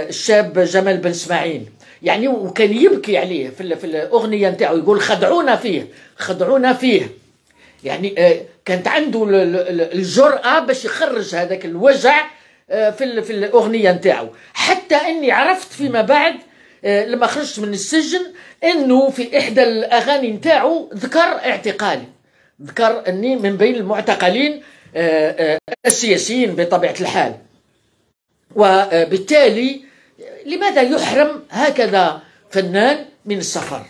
الشاب جمال بن اسماعيل يعني وكان يبكي عليه في, في الأغنية نتاعو يقول خدعونا فيه خدعونا فيه يعني آه، كانت عنده الجرأة باش يخرج هذاك الوجع في في الأغنية نتاعو حتى أني عرفت فيما بعد لما خرجت من السجن أنه في إحدى الأغاني نتاعو ذكر اعتقالي ذكر أني من بين المعتقلين آه، آه، السياسيين بطبيعة الحال وبالتالي لماذا يحرم هكذا فنان من السفر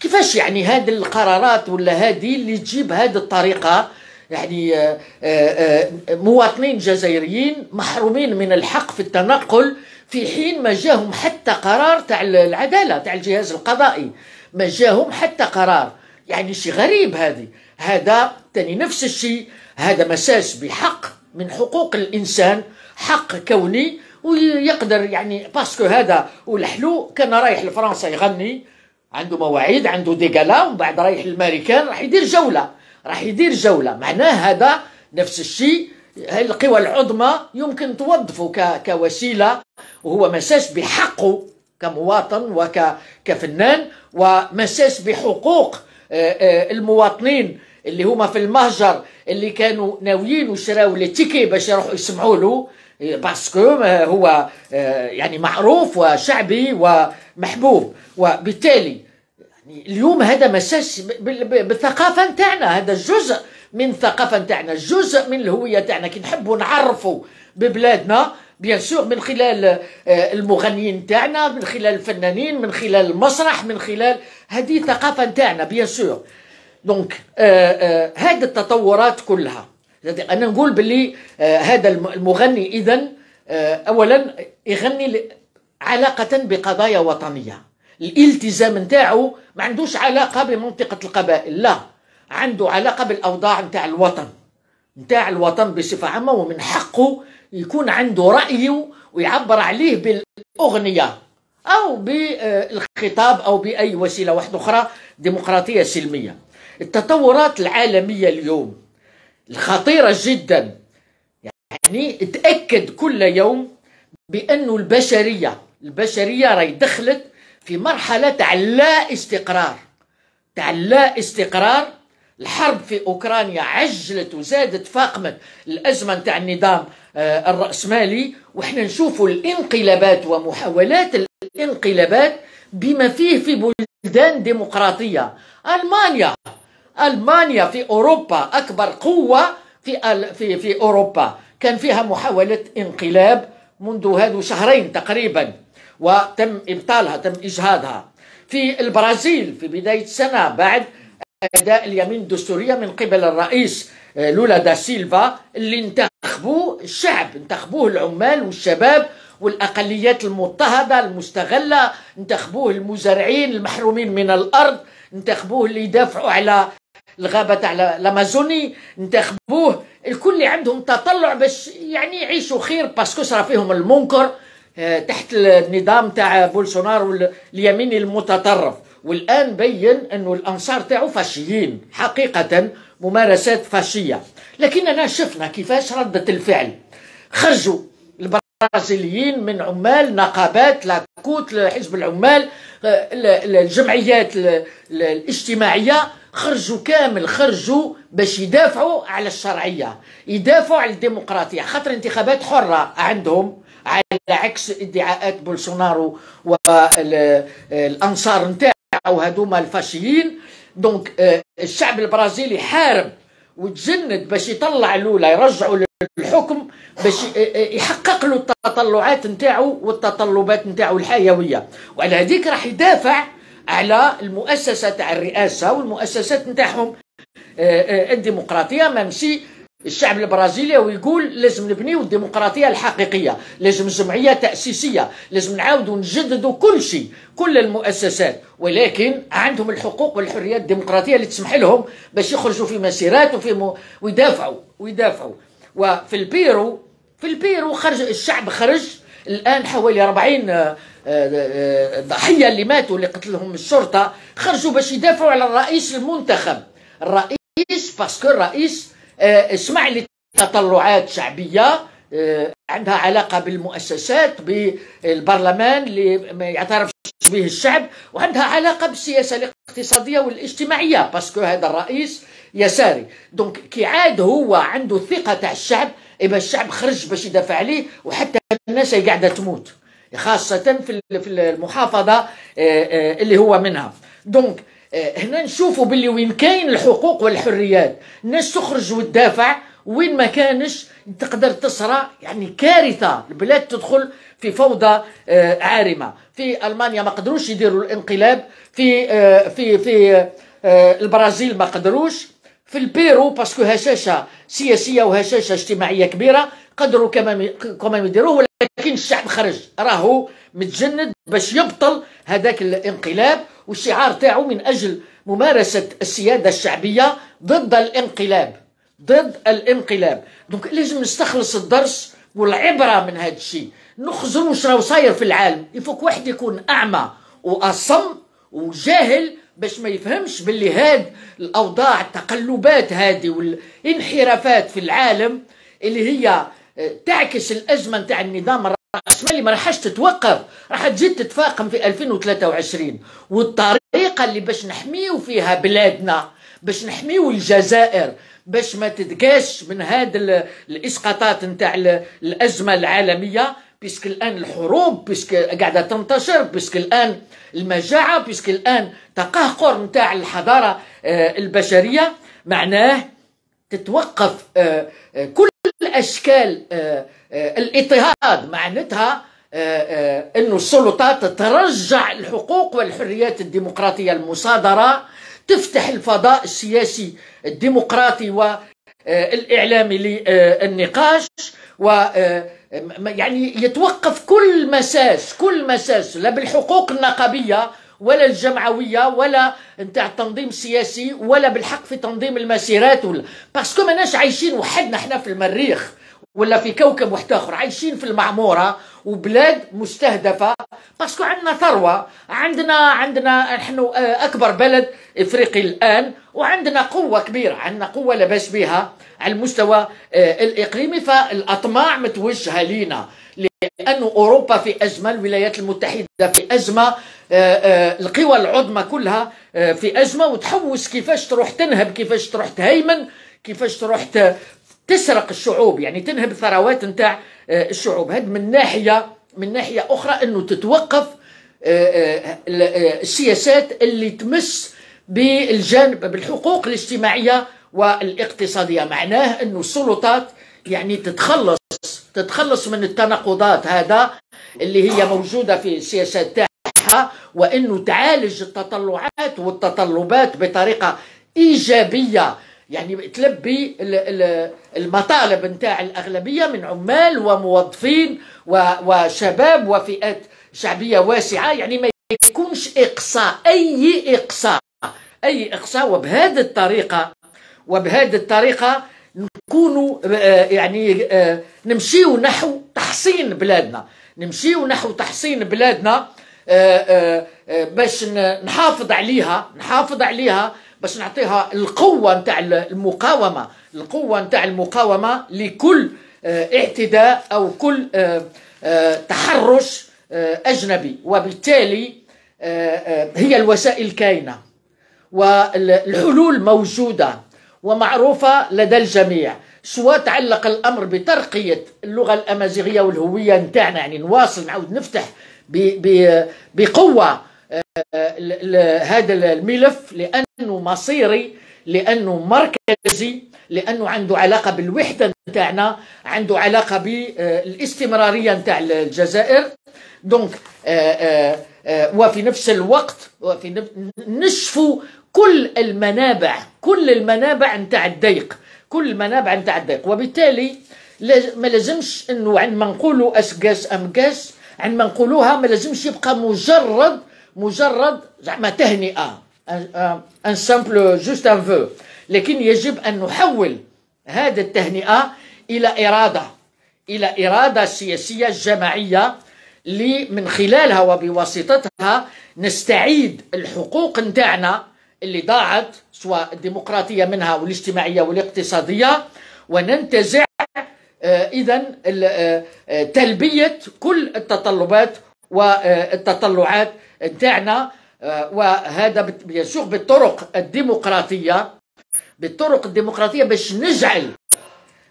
كيفاش يعني هذه القرارات ولا هذه اللي تجيب هذه الطريقه يعني آه، مواطنين جزائريين محرومين من الحق في التنقل في حين ما جاهم حتى قرار تاع العداله تاع الجهاز القضائي ما جاهم حتى قرار يعني شيء غريب هذه هذا تاني نفس الشيء هذا مساس بحق من حقوق الانسان حق كوني ويقدر يعني باسكو هذا والحلو كان رايح لفرنسا يغني عنده مواعيد عنده ديكالا ومن بعد رايح للماريكان راح يدير جوله راح يدير جوله معناه هذا نفس الشيء القوى العظمى يمكن توظفه كوسيله وهو مساس بحقه كمواطن وكفنان ومساس بحقوق آه، آه، المواطنين اللي هما في المهجر اللي كانوا ناويين وشراو لي تيكي باش يروحوا يسمعوا له إيه، باسكو آه، هو يعني معروف وشعبي ومحبوب وبالتالي يعني اليوم هذا ما ساش بالثقافه نتاعنا هذا جزء من الثقافه نتاعنا جزء من الهويه نتاعنا كي نحبوا نعرفوا ببلادنا بيان سور من خلال آه، المغنيين تاعنا من خلال الفنانين من خلال المسرح من خلال هذه الثقافه تاعنا بيان سور دونك آه، آه، هذه التطورات كلها انا نقول باللي هذا المغني اذا اولا يغني علاقه بقضايا وطنيه الالتزام نتاعو ما عندوش علاقه بمنطقه القبائل لا عنده علاقه بالاوضاع نتاع الوطن نتاع الوطن بصفه عامه ومن حقه يكون عنده راي ويعبر عليه بالأغنية أو بالخطاب أو بأي وسيلة واحدة أخرى ديمقراطية سلمية التطورات العالمية اليوم الخطيرة جدا يعني تأكد كل يوم بأن البشرية البشرية راهي دخلت في مرحلة تاع لا استقرار تاع لا استقرار الحرب في أوكرانيا عجلت وزادت فاقمت الأزمة نتاع النظام آه، الرأسمالي وحنا نشوفوا الانقلابات ومحاولات الانقلابات بما فيه في بلدان ديمقراطية ألمانيا ألمانيا في أوروبا أكبر قوة في, في, في أوروبا كان فيها محاولة انقلاب منذ هذو شهرين تقريبا وتم إبطالها تم إجهادها في البرازيل في بداية السنة بعد اداء اليمين الدستوريه من قبل الرئيس آه، لولا دا سيلفا اللي انتخبوه الشعب انتخبوه العمال والشباب والاقليات المضطهده المستغله انتخبوه المزارعين المحرومين من الارض انتخبوه اللي يدافعوا على الغابه تاع الامازوني انتخبوه الكل اللي عندهم تطلع باش يعني يعيشوا خير باسكو صرا فيهم المنكر آه، تحت النظام تاع بولسونار واليمين المتطرف والان بين انه الانصار تاعو فاشيين حقيقه ممارسات فاشيه لكننا شفنا كيفاش رده الفعل خرجوا البرازيليين من عمال نقابات لاكوت حزب العمال آه، الجمعيات الاجتماعيه خرجوا كامل خرجوا باش يدافعوا على الشرعيه يدافعوا على الديمقراطيه خاطر انتخابات حره عندهم على عكس ادعاءات بولسونارو والانصار نتاعو راهو هذوما الفاشيين دونك آه، الشعب البرازيلي حارب وتجند باش يطلع لولا يرجعوا للحكم باش آه، آه، يحقق له التطلعات نتاعو والتطلبات نتاعو الحيويه وعلى هذيك راح يدافع على المؤسسه تاع الرئاسه والمؤسسات نتاعهم الديمقراطيه مامسي الشعب البرازيلي ويقول لازم نبنيو الديمقراطيه الحقيقيه لازم جمعيه تاسيسيه لازم نعاودوا نجددوا كل شيء كل المؤسسات ولكن عندهم الحقوق والحريات الديمقراطيه اللي تسمح لهم باش يخرجوا في مسيرات وفي م... ويدافعوا ويدافعوا وفي البيرو في البيرو خرج الشعب خرج الان حوالي 40 آه، آه، آه، ضحيه اللي ماتوا اللي قتلهم الشرطه خرجوا باش يدافعوا على الرئيس المنتخب الرئيس باسكو الرئيس آه، اسمع لي تطلعات شعبيه آه، عندها علاقة بالمؤسسات بالبرلمان اللي ما يعترف به الشعب وعندها علاقة بالسياسة الاقتصادية والاجتماعية باسكو هذا الرئيس يساري دونك كي عاد هو عنده الثقة تاع الشعب إبا الشعب خرج باش يدافع عليه وحتى الناس قاعدة تموت خاصة في المحافظة آه، اللي هو منها دونك آه، هنا نشوفوا باللي وين كاين الحقوق والحريات الناس تخرج وتدافع وين ما كانش تقدر تصرى يعني كارثه البلاد تدخل في فوضى آه، عارمه في المانيا ما قدروش يديروا الانقلاب في آه، في في البرازيل ما قدروش في البيرو باسكو هشاشه سياسيه وهشاشه اجتماعيه كبيره قدروا كما كما يديروه ولكن الشعب خرج راهو متجند باش يبطل هذاك الانقلاب والشعار تاعو من أجل ممارسة السيادة الشعبية ضد الانقلاب ضد الانقلاب دونك لازم نستخلص الدرس والعبرة من هذا الشيء واش راهو صاير في العالم يفوق واحد يكون أعمى وأصم وجاهل باش ما يفهمش باللي هاد الأوضاع التقلبات هذه والانحرافات في العالم اللي هي تعكس الأزمة نتاع النظام الشمالي ما راحش تتوقف راح تجي تتفاقم في 2023 والطريقه اللي باش نحميو فيها بلادنا باش نحميو الجزائر باش ما تتقاش من هذا الاسقاطات نتاع الازمه العالميه بيسك الان الحروب بيسك قاعده تنتشر بيسك الان المجاعه بيسك الان تقهقر نتاع الحضاره آه، البشريه معناه تتوقف آه، آه، كل اشكال آه، آه، الاضطهاد معناتها آه، انه السلطات ترجع الحقوق والحريات الديمقراطيه المصادره تفتح الفضاء السياسي الديمقراطي والاعلامي للنقاش و يعني يتوقف كل مساس كل مساس لا بالحقوق النقابيه ولا الجمعويه ولا نتاع التنظيم السياسي ولا بالحق في تنظيم المسيرات ولا باسكو ماناش عايشين وحدنا احنا في المريخ ولا في كوكب واحد اخر عايشين في المعموره وبلاد مستهدفه باسكو عندنا ثروه عندنا عندنا نحن آه، اكبر بلد افريقي الان وعندنا قوه كبيره عندنا قوه لا باس بها على المستوى آه، الاقليمي فالاطماع متوجهه لينا لأن أوروبا في أزمة الولايات المتحدة في أزمة آه، القوى العظمى كلها في أزمة وتحوس كيفاش تروح تنهب كيفاش تروح تهيمن كيفاش تروح تسرق الشعوب يعني تنهب الثروات نتاع آه، الشعوب هذا من ناحيه من ناحيه اخرى انه تتوقف آه، آه، السياسات اللي تمس بالجانب بالحقوق الاجتماعيه والاقتصاديه معناه انه السلطات يعني تتخلص تتخلص من التناقضات هذا اللي هي موجوده في السياسات تاعها وانه تعالج التطلعات والتطلبات بطريقه ايجابيه يعني تلبي المطالب نتاع الاغلبيه من عمال وموظفين وشباب وفئات شعبيه واسعه يعني ما يكونش اقصاء اي اقصاء اي اقصاء وبهذه الطريقه وبهذه الطريقه نكونوا آه، يعني آه، نمشيو نحو تحصين بلادنا نمشيو نحو تحصين بلادنا آه، باش نحافظ عليها نحافظ عليها باش نعطيها القوه نتاع المقاومه القوه نتاع المقاومه لكل آه، اعتداء او كل آه، آه، تحرش اجنبي وبالتالي هي الوسائل كاينه والحلول موجوده ومعروفه لدى الجميع سواء تعلق الامر بترقيه اللغه الامازيغيه والهويه نتاعنا يعني نواصل نعاود نفتح بقوه هذا الملف لانه مصيري لانه مركزي لانه عنده علاقه بالوحده نتاعنا عنده علاقه بالاستمراريه آه، نتاع الجزائر دونك آه، آه، وفي نفس الوقت وفي نشفوا كل المنابع كل المنابع نتاع الضيق كل المنابع نتاع الضيق وبالتالي ما لازمش انه عندما نقولوا اسكاس كاس عندما نقولوها ما لازمش يبقى مجرد مجرد زعما تهنئه ان سامبل جوست ان فو لكن يجب ان نحول هذا التهنئه الى اراده الى اراده سياسيه جماعيه اللي من خلالها وبواسطتها نستعيد الحقوق نتاعنا اللي ضاعت سواء الديمقراطيه منها والاجتماعيه والاقتصاديه وننتزع آه، اذا آه، آه، تلبيه كل التطلبات والتطلعات نتاعنا آه، وهذا بيسوق بالطرق الديمقراطيه بالطرق الديمقراطيه باش نجعل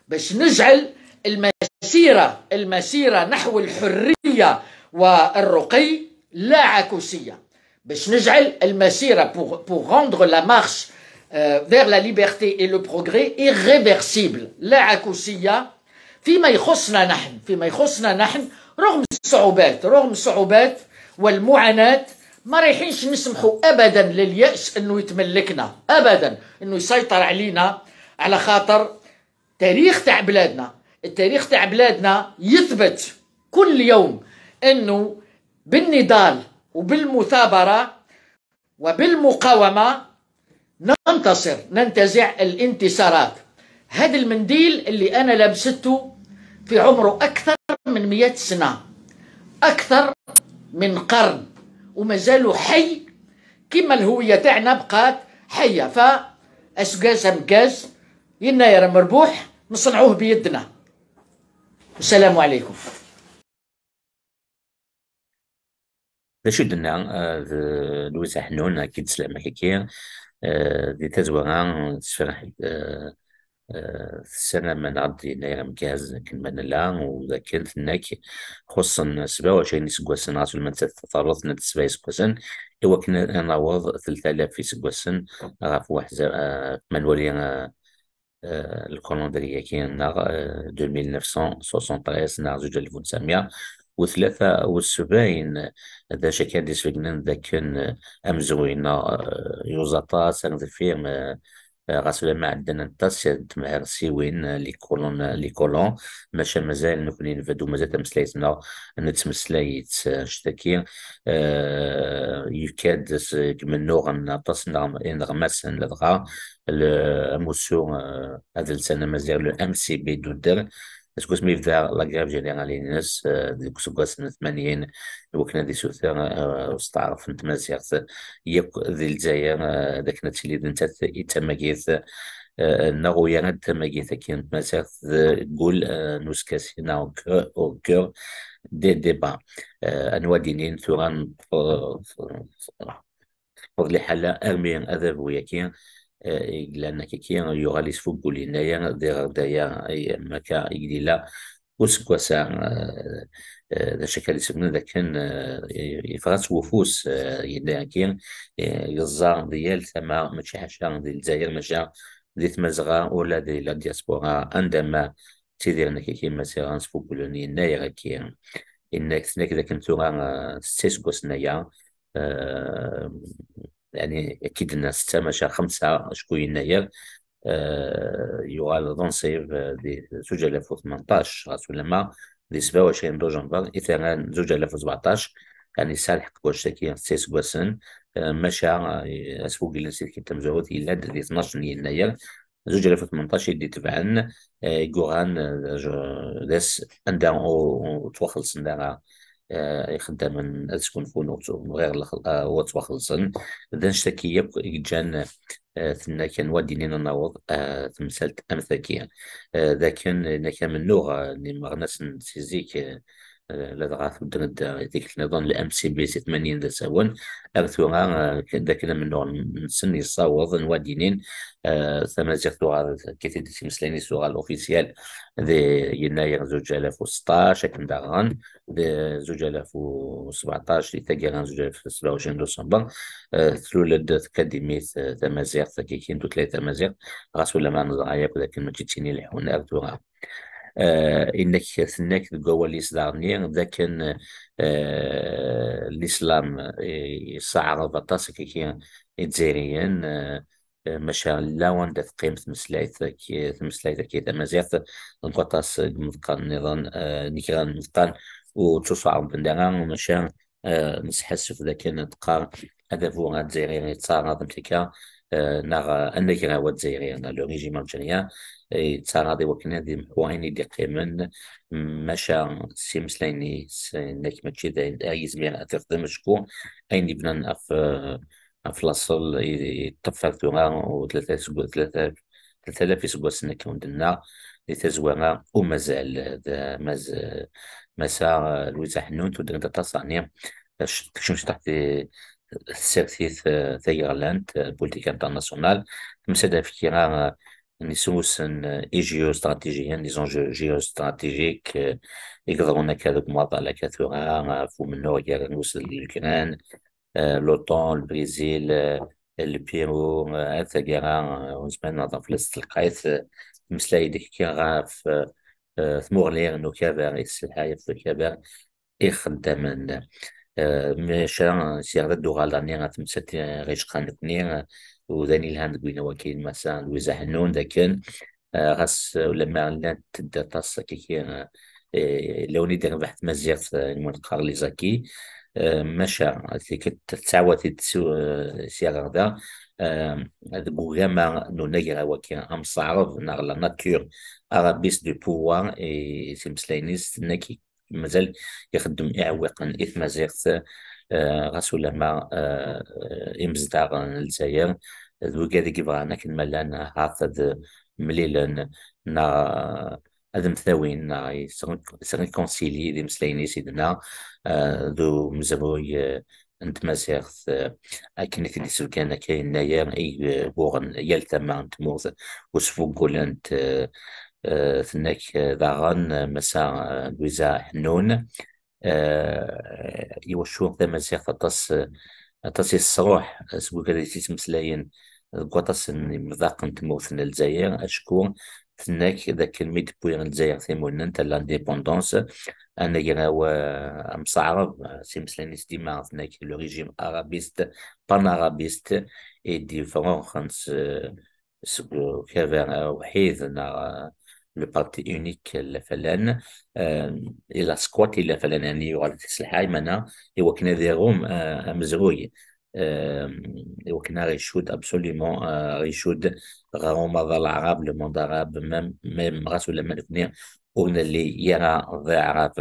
باش نجعل المسيره المسيره نحو الحريه والرقي لا عكوسيه باش نجعل المسيره pour pour rendre la marche آه، vers la liberté et le progrès irréversible لا عكوسيه فيما يخصنا نحن فيما يخصنا نحن رغم الصعوبات رغم الصعوبات والمعاناة ما رايحينش نسمحوا ابدا للياس انه يتملكنا ابدا انه يسيطر علينا على خاطر تاريخ تاع بلادنا التاريخ تاع بلادنا يثبت كل يوم انه بالنضال وبالمثابره وبالمقاومه ننتصر ننتزع الانتصارات هذا المنديل اللي انا لابسته في عمره اكثر من 100 سنه اكثر من قرن ومازالوا حي كما الهوية تاعنا بقات حية فأسقاز أمكاز يناير مربوح نصنعوه بيدنا السلام عليكم باش درنا لويس آه، حنون اكيد سلام حكي آه، دي تزوغان تسفرح آه، السنة ما نعدي نايا مجهز كمان لا وذاكرت هناك خصن سبعة وعشرين سكواسن عاصل من تتطرطنا تسبعي سكواسن هو كنا نعوض ثلاثة في سكواسن غاف واحد آه، منولي آه، الكولوندرية كاين ناغ 2973 ناغ زوج ألف وتسعمية وثلاثة وسبعين ذا شكاديس ذا كان أمزوينا يوزاطا سانغ فيهم غسولا ما عندنا نتاسيانت مع سيوين لي كولون لي كولون ماشي مازال نكوني نفادو مازال تمسلايتنا نتمسلايت شتاكي يكاد منو غنطاس نغمس لدغا اموسو هذا السنه مازال لو ام سي بي دودر اسكو سمي فدا لا غريف ديال الناس آه، ديك سوكاس من 80 وكنا دي سوثير آه، وستعرف انت آه، ما سيغت يك ذي الجاية داك نتيلي دنتا تماكيث نغويا غد تماكيث كين ما سيغت قول نوسكاسي ناو كو كو دي ديبا انوا دينين ثوران فضلي حالة ارمين اذاب وياكين إجلنا كيكيا يغاليس فوكول هنايا دير دايا مكا إجليلا وسكوسا ذا آه، آه، شكل سمنا ذا كان يفرس آه، وفوس هنايا كيا يزار ديال ثما ماشي حاشا دي الجزائر ماشا دي تمزغا ولا دي لا عندما تيدير انا كيكيا مسيرة فوكول هنايا كيا إنك سنك ذا كنتو غا ستيسكوس هنايا يعني اكيد الناس تماشى خمسه شكون يناير يغال دونسيف دي 2018 غاتولي لما دي 27 دو جنفر اثنان 2017 يعني سالحق واش كي سيس كواسن مشى اسفوق اللي نسيت كي تمزعوت الا دي 12 يناير 2018 اللي تبعن آه، غوران آه، داس اندا توخلص اندا آه، خدام من تكون فنوت غير آه، وتوخلصن ذا شتاكي يبقى جان آه، ثنا كان وادي نينا نوض تمثلت أمثاكيا ذاك كان كان من نوغا اللي مغناس سيزيك لدغاث مدرد ديك النظام لام سي بي سي 80 ذا ساون ارثوها داك من نوع من سن يصاوض نوادينين ثمازيغ غا كيتي دي تمسليني سوغا الاوفيسيال دي يناير زوج الاف 2016 اكن الاف 2017 لي تاكيغان 2027 ديسمبر تولد تكاديميت ثمازيغ تاكيكين تو ثلاثه مازيغ غاسولا لما نزغايا كذاك ما تجتيني ارثو غا آه، انك ثناك ديك هو الاسلام ذاك آه، الاسلام آه، صعر بطاس كي الجزائريين ماشي لا وان دات قيمة مسلايت مسلايت كي مازال نقطاس مذقان نظام نكران مذقان وتصعب شاء ماشي نسحسف ذاك نتقار هذا هو الجزائري تصار هذا نغ انك غاوة الجزائري لو ريجيم الجزائري تراضي وكنا دي محواني دي قيمن مشا سيمس لاني انك ماشي ذا ايز بيان اتخدم شكون اين يبنى اف اف لاصل يتفاك و ثلاثة سبوع ثلاثة ثلاثة آلاف سبوع سنة وندنا دنا تزوانا و مازال ماز مسا لويزا حنون تودن تصانيم شنو تحت سيرتيث ثيغلاند بوليتيك انترناسيونال مسا دا فكرة ايجيو اي جيوستراتيجيا ديزون استراتيجيك يقدروا انك هذوك مواطن على كثرها فمنه غير نوس لليوكران لوطون البرازيل البيرو هذا كاع وزمان نظن في لست القايث مسلاي ديك كي غاف ثمور لير نو كابر السلحاية في كابر إخدامن شان سيغدا دوغال نيغا تمسات غيشقان كنيغ وذني الهند بوين وكين مثلا وزهنون ذاكن آه، غاس لما لنا تدى طاس كي آه، آه، لوني دير بحث مزيغ المنقر لي زكي مشى كتعاود سي غدا هذا بوغاما نو نجرا وكين ام صعرف نار لا ناتور ارابيس دو بوار اي نكي مازال يخدم اعويقا اثم زيغ غسولما آه، امزدار الجزائر ذو كذا كيف غانا كلمة لنا هاثد مليلا نا هذا مثاوين نا سريكونسيلي ذي مسلايني سيدنا آه، ذو مزموي آه، انت مسيرت اكن كدي سكان كاين اي بوغن يال تما تموت وسفوكول انت ثناك داغان مسا لويزا حنون يوشون ثم سيخ تطس تطسي الصروح سبو كذي تيتمس لين قطس مذاق تموث الزاير أشكو ثناك ذاك الميد بوين الزاير ثم ونن تلانديبوندونس أنا يغاو أمصعرب سيمس لين ديما ثناك لوريجيم ريجيم أرابيست بان أرابيست إي دي فرون خانس سبو كافير وحيد نار لو بارتي unique الفلان الى سكوات الى فلان يعني يغال تسلحة يمنا يوكنا ذيروم مزروي كنا غيشود ابسوليمون غيشود غاروما ذا العرب لو موند عرب ميم ميم غاس ولا نير وغنا اللي يرى ذا عرب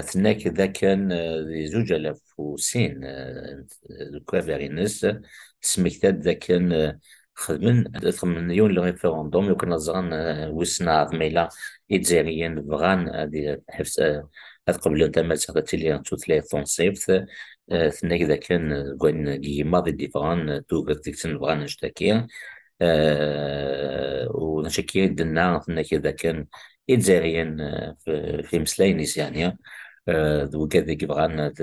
ثناك ذا كان زوج الاف وسين كوافيرينس سمكتات ذا كان خدمن من يون لو ريفيروندوم يو كنظران آه، وسنا عظميلا ايتزيريان فغان هادي حفص آه، هاد قبل انت ما تسكت لي تو ثلاث صيف ثنيك ذا كان كوين كيما ذي ديفغان تو كتك فغان نشتاكي ونشكي دنا ثنيك اذا كان آه، ايتزيريان في مسلاينيس يعني ذو كذا كيفغان هاد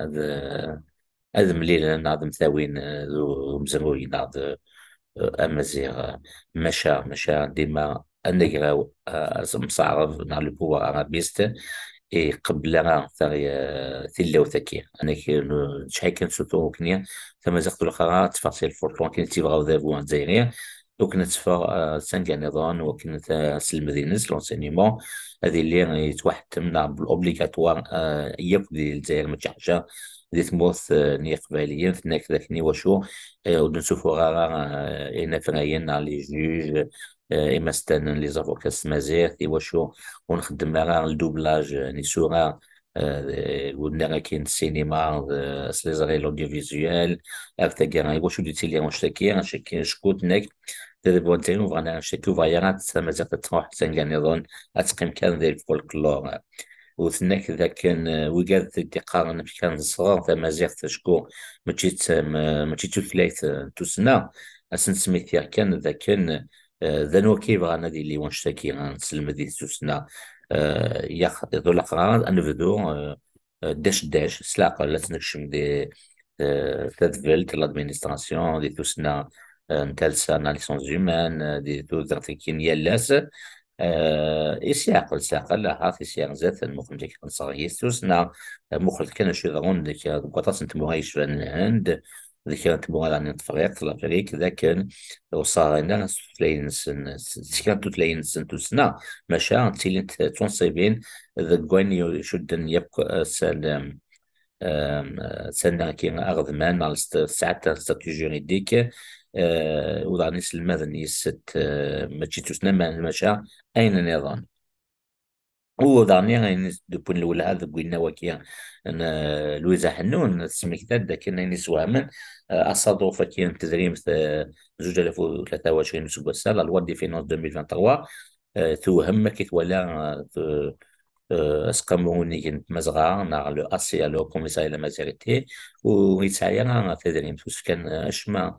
هاد هذا مليل ناض مثاوين مزروي ناض آه، امازيغ مشى مشى ديما انقرا آه، مصعرف نار البوا عربيست اي قبل ثري آه، ثله ثكي انا كي شحال كان سوتو كنيا ثم زقت الاخرى تفاصيل فورتون كي تيبغاو ذابو زيريا وكنا تفا سانكا نظام وكنا سلم دينس لونسينيمون هذه اللي يتوحد تمنا بالاوبليغاتوار ياك ديال الجزائر ما دي تمورث ني قباليين ثناك ذاك ني واشو ونشوفو غارا انا على لي جوج اما ستانن لي زافوكاس سمازير تي واشو ونخدم غارا الدوبلاج ني سورا ودنا غا كاين السينما سليزري لوديو فيزيوال افتاكي وشو واشو دوتي لي غنشتاكي غنشتاكي شكوت ناك تدبو نتاين وغانا غنشتاكي وفايا غا تسامزيغ تتروح تسان كان اتقيم كان ديال الفولكلور وثناك ذا كان آه، وقاد دي قارن باش كان صغار ذا مازيغ تشكو مجيت ماشي تفلايت آه، آه، توسنا اسن يا كان ذا كان ذا كيف غانا دي اللي غان سلم ذي توسنا ياخ ذو أنا فدو داش داش سلاقة لا تنكشم دي تدفلت لادمينستراسيون دي توسنا نتالسا نا ليسونس هيومان دي تو كينيا لاس آه، إسياق الساق لا في سياق ذات المخرج كان صغير توسنا مخرج كان شي ضرون ديك قطاس نتمو غايش عند ذيك نتمو راني نتفريق فريق ذاك وصار لنا تلاين سن سكان تلاين سن توسنا ماشا تيلين تونسيبين ذا كوين يشدن يبقى آه، سلام سنة كي أغذمان على ساعات ستاتيو جوريديك آه، وضعني سلماذن يست آه، ماشي تسنى المشا أين نظام وضعني غين دبون الأولى هذا قلنا وكيا لويزا حنون تسمي سمكتات داك أنا نسواما أصادو فكيا تدريم زوج ألاف وثلاثة وعشرين سبوسا لالوا دي فينونس 2023 توهم آه، كيت ولا اسقموني كنت مزغا نار لو اسي لو كوميساري لا مازيريتي ويتسايا تدريم توسكن اشما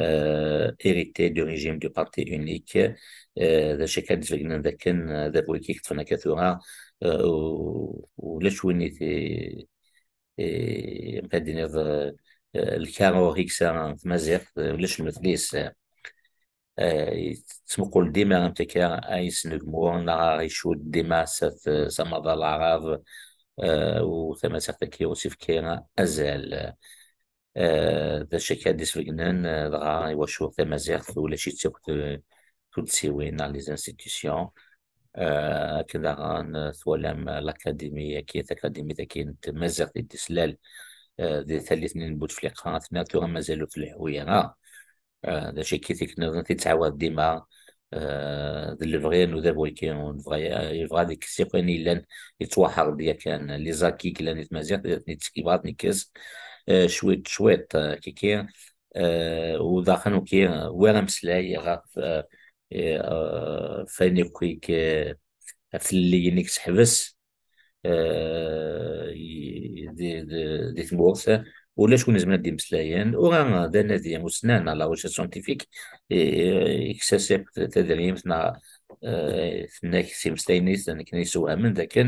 Euh, hérité du régime du parti unique ذا شي كنتفكنا ذاك كان ذا بوي كي كتفنا كثوره ولا شويني مقادين الكارو هيكسا مازيغ ولا شمثليس تسمقول ديما تكا ايس نجمور نغا يشود ديما سات سمضى العرب وثماسة كيوسف كيرا أزال ذا شكل ديس فيغنان دغا يوشو ذا مازيغت ولا شي تيوك تول سيوين على ليزانستيتيسيون كذا غان ثولام لاكاديمية كي تاكاديمي ذا كي انت مازيغ ذي تسلال ذي ثالث نين بوتفليقة ثنا تو مازالو في الهوية غا ذا شكل ذيك نظن تتعاود ديما ذا لفغيان وذا بويكيون يبغى ذيك السيقوني لان يتوحر بيا كان لي زاكيك لان يتمازيغ يبغى نيكس شويت آه، شويت آه، كي كي آه، وداخن كي وين مسلاي غاف فين يكويك في اللي ينك تحبس دي دي دي تمورث ولا شكون لازم ندي مسلايان وغا دانا دي مسنان على وجه سونتيفيك اكسسيب تدريم ثنا ثنا سيمستينيس مستينيس ثنا كنيسو امن ذاك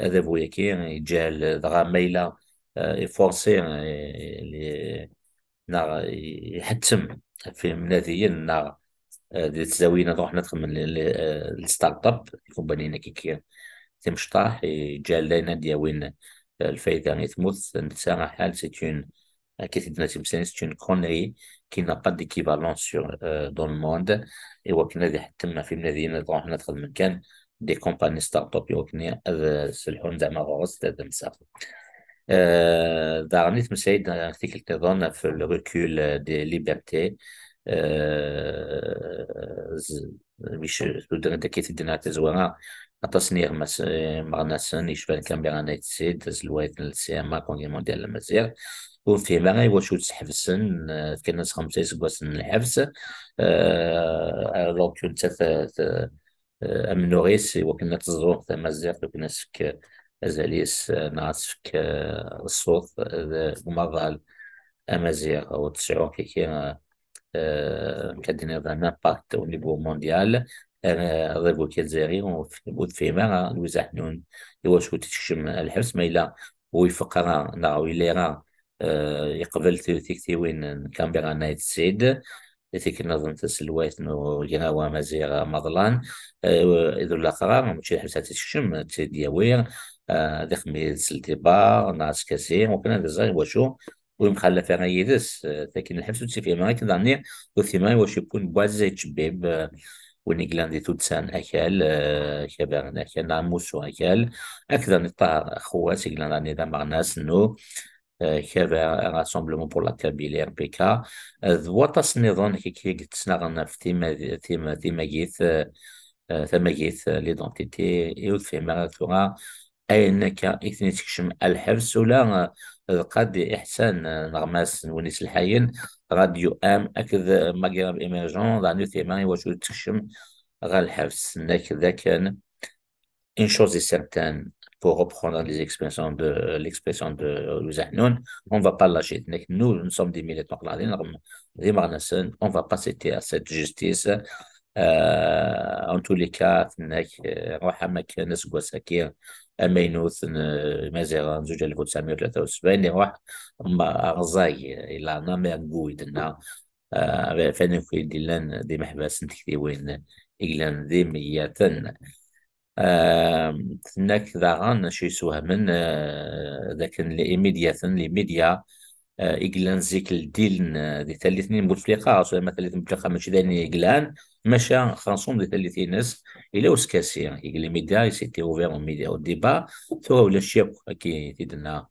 هذا بويا كي جال ضغا ميله آه، يفورسي آه، يحتم في مناديا ان الزاويه نروح نخدم الستارت اب الكومبانيين كي كي تمشطاح لينا لنا وين آه، الفايده غي تموت نتسامح حال كي كيف تدنا تمسان اون كونري كي نقا ديكيفالون سور دون الموند ايوا كنا دي حتمنا في مناديا نروح نخدم كان دي كومباني ستارت اب يوكني سلحون زعما غوص تاع Euh, Varnit me sait dans l'article de Ron le recul des libertés. مش تودرن تكيت الدنات زوانا التصنيع مغناسن يشبان كان بيغانا يتسيد زلوايت السيما كونغي مونديال المزير وفي ما واشو تحبسن كان خمسة سبوسن الحبس لو كنت امنوريس وكنا تزور تمازيغ وكنا سك أزاليس آه، ناسك آه، الصوت المظل آه، أمازيغ أو تسعو كي كدينا ذا ناباكت أو نيفو مونديال ريفو كيتزيري ود فيما لويز حنون إواش تكشم الحبس ما إلا ويفق راه نا إلا راه يقبل تيكتيوين كامبيرا نايت سيد ذيك النظم تسلويت نو جناوة مزيغ مظلان إذو الأقرار مشي حبسات تشم وير سلتي آه، با ناس كاسين وكنا نزاي وشو ومخلى فيها يدس آه، لكن الحبس تسيفي ما كان وثي ماي واش يكون بوازي تشبيب آه، ونقلان دي تودسان أكل كبارن أكل ناموسو أكل أكذا نطاع خوات يقلان راني دا مغناس نو كذا راسومبلومون بور لا كابيلي ار بي كا ذواطاس نظن كي قلتسنا غنا في تيما تيما تيما جيث تيما جيث ليدونتيتي اي وفيما ثورا أي أنك اثنين تكشم الحرس ولا القاد إحسان نغماس ونيس الحين راديو آم أكد مغرب إيمرجون غاديو ثيماني واش تكشم غال الحرس أنك ذا كان une chose est pour reprendre les expressions de l'expression de Louis on va pas lâcher. Nous, nous sommes des militants des on va pas céder à cette justice. Euh, en tous les cas, nous أمينوث مازيغان زوج 1973 واحد رزاي إلا نامير قويد إنها فانا في ديلان دي محبس نتكتي وين إجلان دي مياتن هناك ذا غان شي سوهمن ذاك لي ميديا لي ميديا اغلان زيكل ديلن آه، دي ثلاثين بوتفليقة أصلا ما ثلاثين بوتفليقة ماشي داني إقلان ماشا خرانسون دي ثلاثين ناس إلا وسكاسي إقلي يعني ميديا سيتي أوفير ميديا وديبا ثوا ولا الشيب كي تيدنا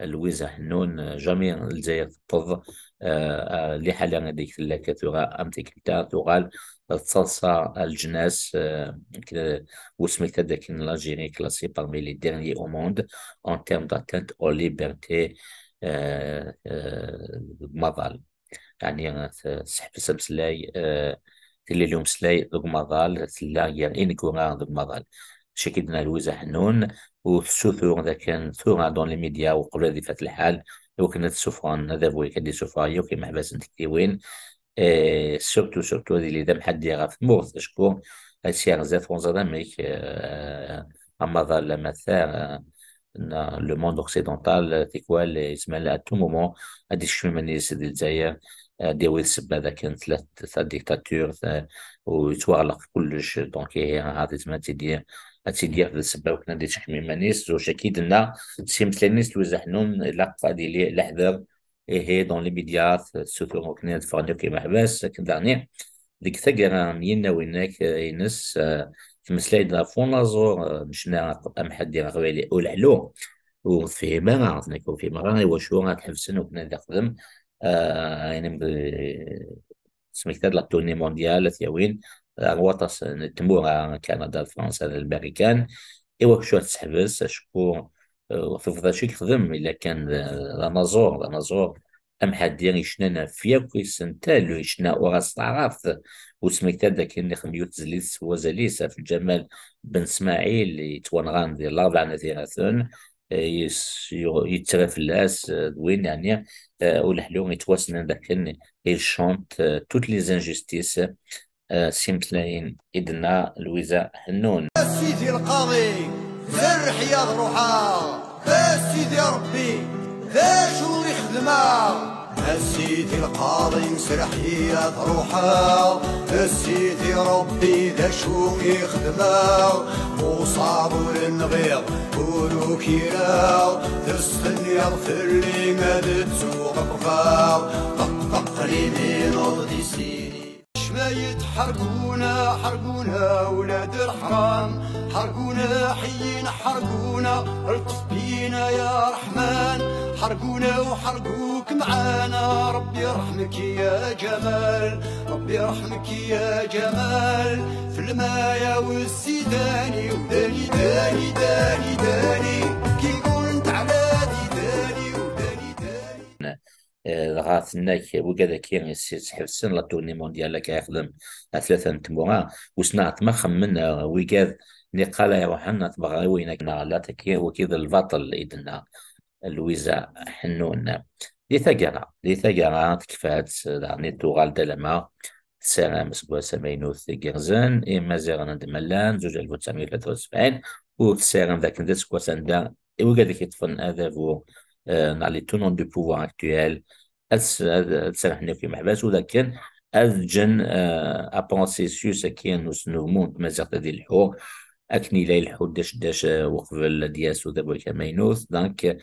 الويزا حنون آه، جميع الجزائر تطض آه، اللي حالا هذيك ثلاكة ثغا أمتي كتا ثغال تصلصا الجناس وسميت هذاك لاجيري كلاسي parmi les derniers au أون تيرم termes أو ليبرتي آه، آه، مظل يعني سحب سبس لاي آه، تلي اليوم سلاي ذوق مظال تلا يعني إنكورا ذوق مظال شكيدنا الوزا حنون إذا كان ثورا دون لي ميديا وقبل هذه فات الحال وكنا تسوفران هذا بوي كدي سوفايا وكيما حباس وين سورتو سورتو هذه اللي دام حد يغا في مورث شكون زاد غزات داميك دامك اما ظل مثلا لو موند اوكسيدونتال تيكوال يزمن ات تو مومون غادي تشمنيز دي الجزائر سبا السبه كان ثلاث ديكتاتور ويتوالق كلش دونك هي هذه تما تيدير تيدير في السبه وكنا دي تحمي مانيس زوج اكيد لنا سيمتلانيس توزحنون لا قادي لحظه هي دون لي ميديات سوتو وكنا تفرنيو كيما حباس لكن داني ديك ثقرا مينا ويناك ينس مسلاي تمسلايدنا فونازور مشنا قطع محدي غوالي ولعلو ما عرفنا كون فهمها غير واشو غتحبسن وكنا نخدم آه يعني سميك تاد لا تورني مونديال ثياوين غواطاس آه، تمورا كندا فرنسا الامريكان واش شو تحبس شكون وفي آه، فضل شي يخدم الا كان لا لامازور ام حد يشنانا فيا كويس انت لو يشنا وراس تعرف وسميتها داك اللي نخميوت زليس وزليس في الجمال بن اسماعيل اللي توانغان ديال نذيراتون آه، يترى في اللاس آه، دوين يعني آه، والحلو داك اللي يشونت توت لي زانجستيس سيمتلاين إدنا لويزا حنون سيدي القاضي غير يا روحا سيدي ربي ذا اللي خدمه نسيتي القاضي مسرح يا روحه نسيتي ربي ذا شو يخدمه وصعب النبيض قولو كيراو تستن يغفر لي ما بتسوق بقاو طق طق ريمي نضدي سيدي شما يتحرقونا حرقونا ولاد الحرام حرقونا حيين حرقونا الطف بينا يا رحمن حرقونا وحرقوك معانا ربي يرحمك يا جمال ربي يرحمك يا جمال في المايا والسيداني وداني داني داني داني كي قلت على دي داني وداني داني آه، غاثناك وكذا كي حسن لا تورني مونديال لك يخدم ثلاثة نتمورا وسنا تمخم من آه، وكاد اللي قال روحنا تبغيونا كنا لا تكير وكذا البطل إدنا الويزا حنون لي ثقرة لي ثقرة تكفات يعني توغال دلما سنة مسبوع سمينوث تقرزن إما زيغن دملان زوج ألف وتسعمية وثلاثة وسبعين وتسيغن ذاك ندس كواسندا وقد يتفن هذا هو آه، نعلي تونون دو بوفوار اكتويل تسامحني في محبس ولكن أذجن أبرونسيسيوس آه، كين موت مازال تدي الحور el Desh Wokvel Dias Donc, euh،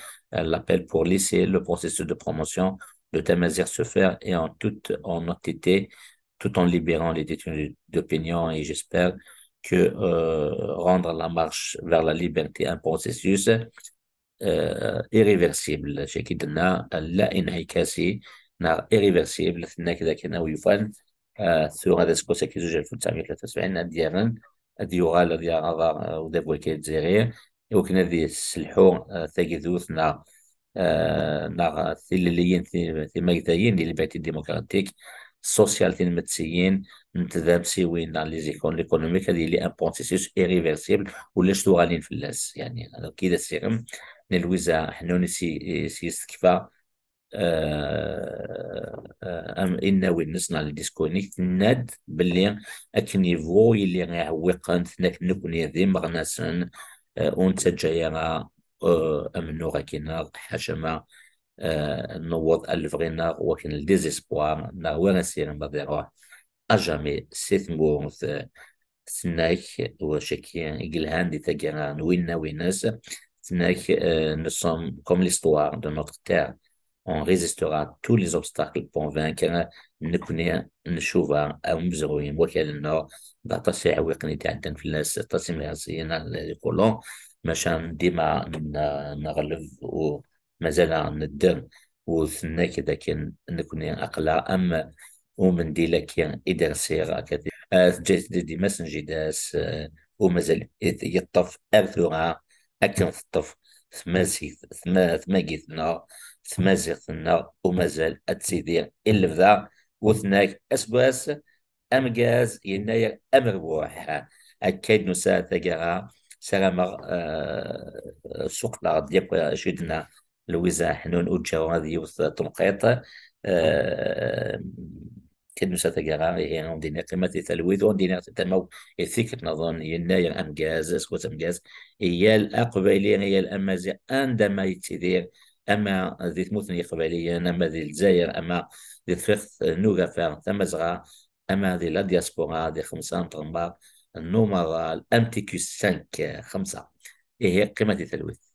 l'appel pour laisser le processus de promotion de Tamazir se faire et en toute honnêteté, tout en libérant les détenus d'opinion. Et j'espère que euh, rendre la marche vers la liberté un processus euh, irréversible. شكدنا لا انعكاسي n'a irréversible euh, sur كذا كنا ويفان ثورة هذا سكوسا كيزوج 1973 ديالا ديوغال ديال غافا آه، ودا بوكي تزيغير وكنا ذي السلحو ثاكيثوس آه، نا آه، نا ثلليين ثي مايثايين ديال البعثي الديمقراطيك سوسيال ثي المتسيين نتذاب سيوين نا لي زيكون ليكونوميك هادي اللي ان بروسيسوس ايريفيرسيبل ولا شتو غاليين في اللاس يعني كي دا السيرم نلويزا حنا نسي آه، آه، ام ان انوي نصنا ديسكونيكت باللي النيفو اللي غيعوقن ثناك نكوني ذي مغناسن اونت آه، ام نو غاكينا حشما نوض غينا وكن الديزيسبوار نا وين سير مبادرة اجامي مورث ثناك وشكي قلهان دي تاكيرا نوينا ناس ثناك نصوم كوم ليستوار دو نوتر تير on résistera à tous les obstacles pour vaincre نكون نشوفها او مزروين وكالنا ب 11 عويق اللي تعدن في الناس 16 راسينا لي كولون مشان ديما نغلب ومازال ندم وثنا كذا كان نكون اقلا ام ومن ديلا كان ادرسيغا كذا جات ديما سنجيداس ومازال يطف ارثوغا اكن في الطف ثما ثما ثما قيثنا تمازيغ لنا ومازال اتسيدي الفدا وثناك اسباس امغاز يناير امربوح اكيد نسا تاكاها سلام أه سوق الارض ديال جدنا الوزا حنون وجاو غادي يوث تنقيط أه كيد نسا تاكاها هي عندنا قيمة تلويذ وعندنا تمو يثيك نظن يناير امغاز سكوت امغاز هي الاقبيلية هي الامازيغ عندما يتدير اما ذي ثموثنية قبليا اما ذي الجزائر اما ذي فخت نوغافا تمزغا اما ذي لا دياسبورا ذي خمسة تغمار النومرال ام تي كيو 5 خمسة إيه هي قيمة التلويث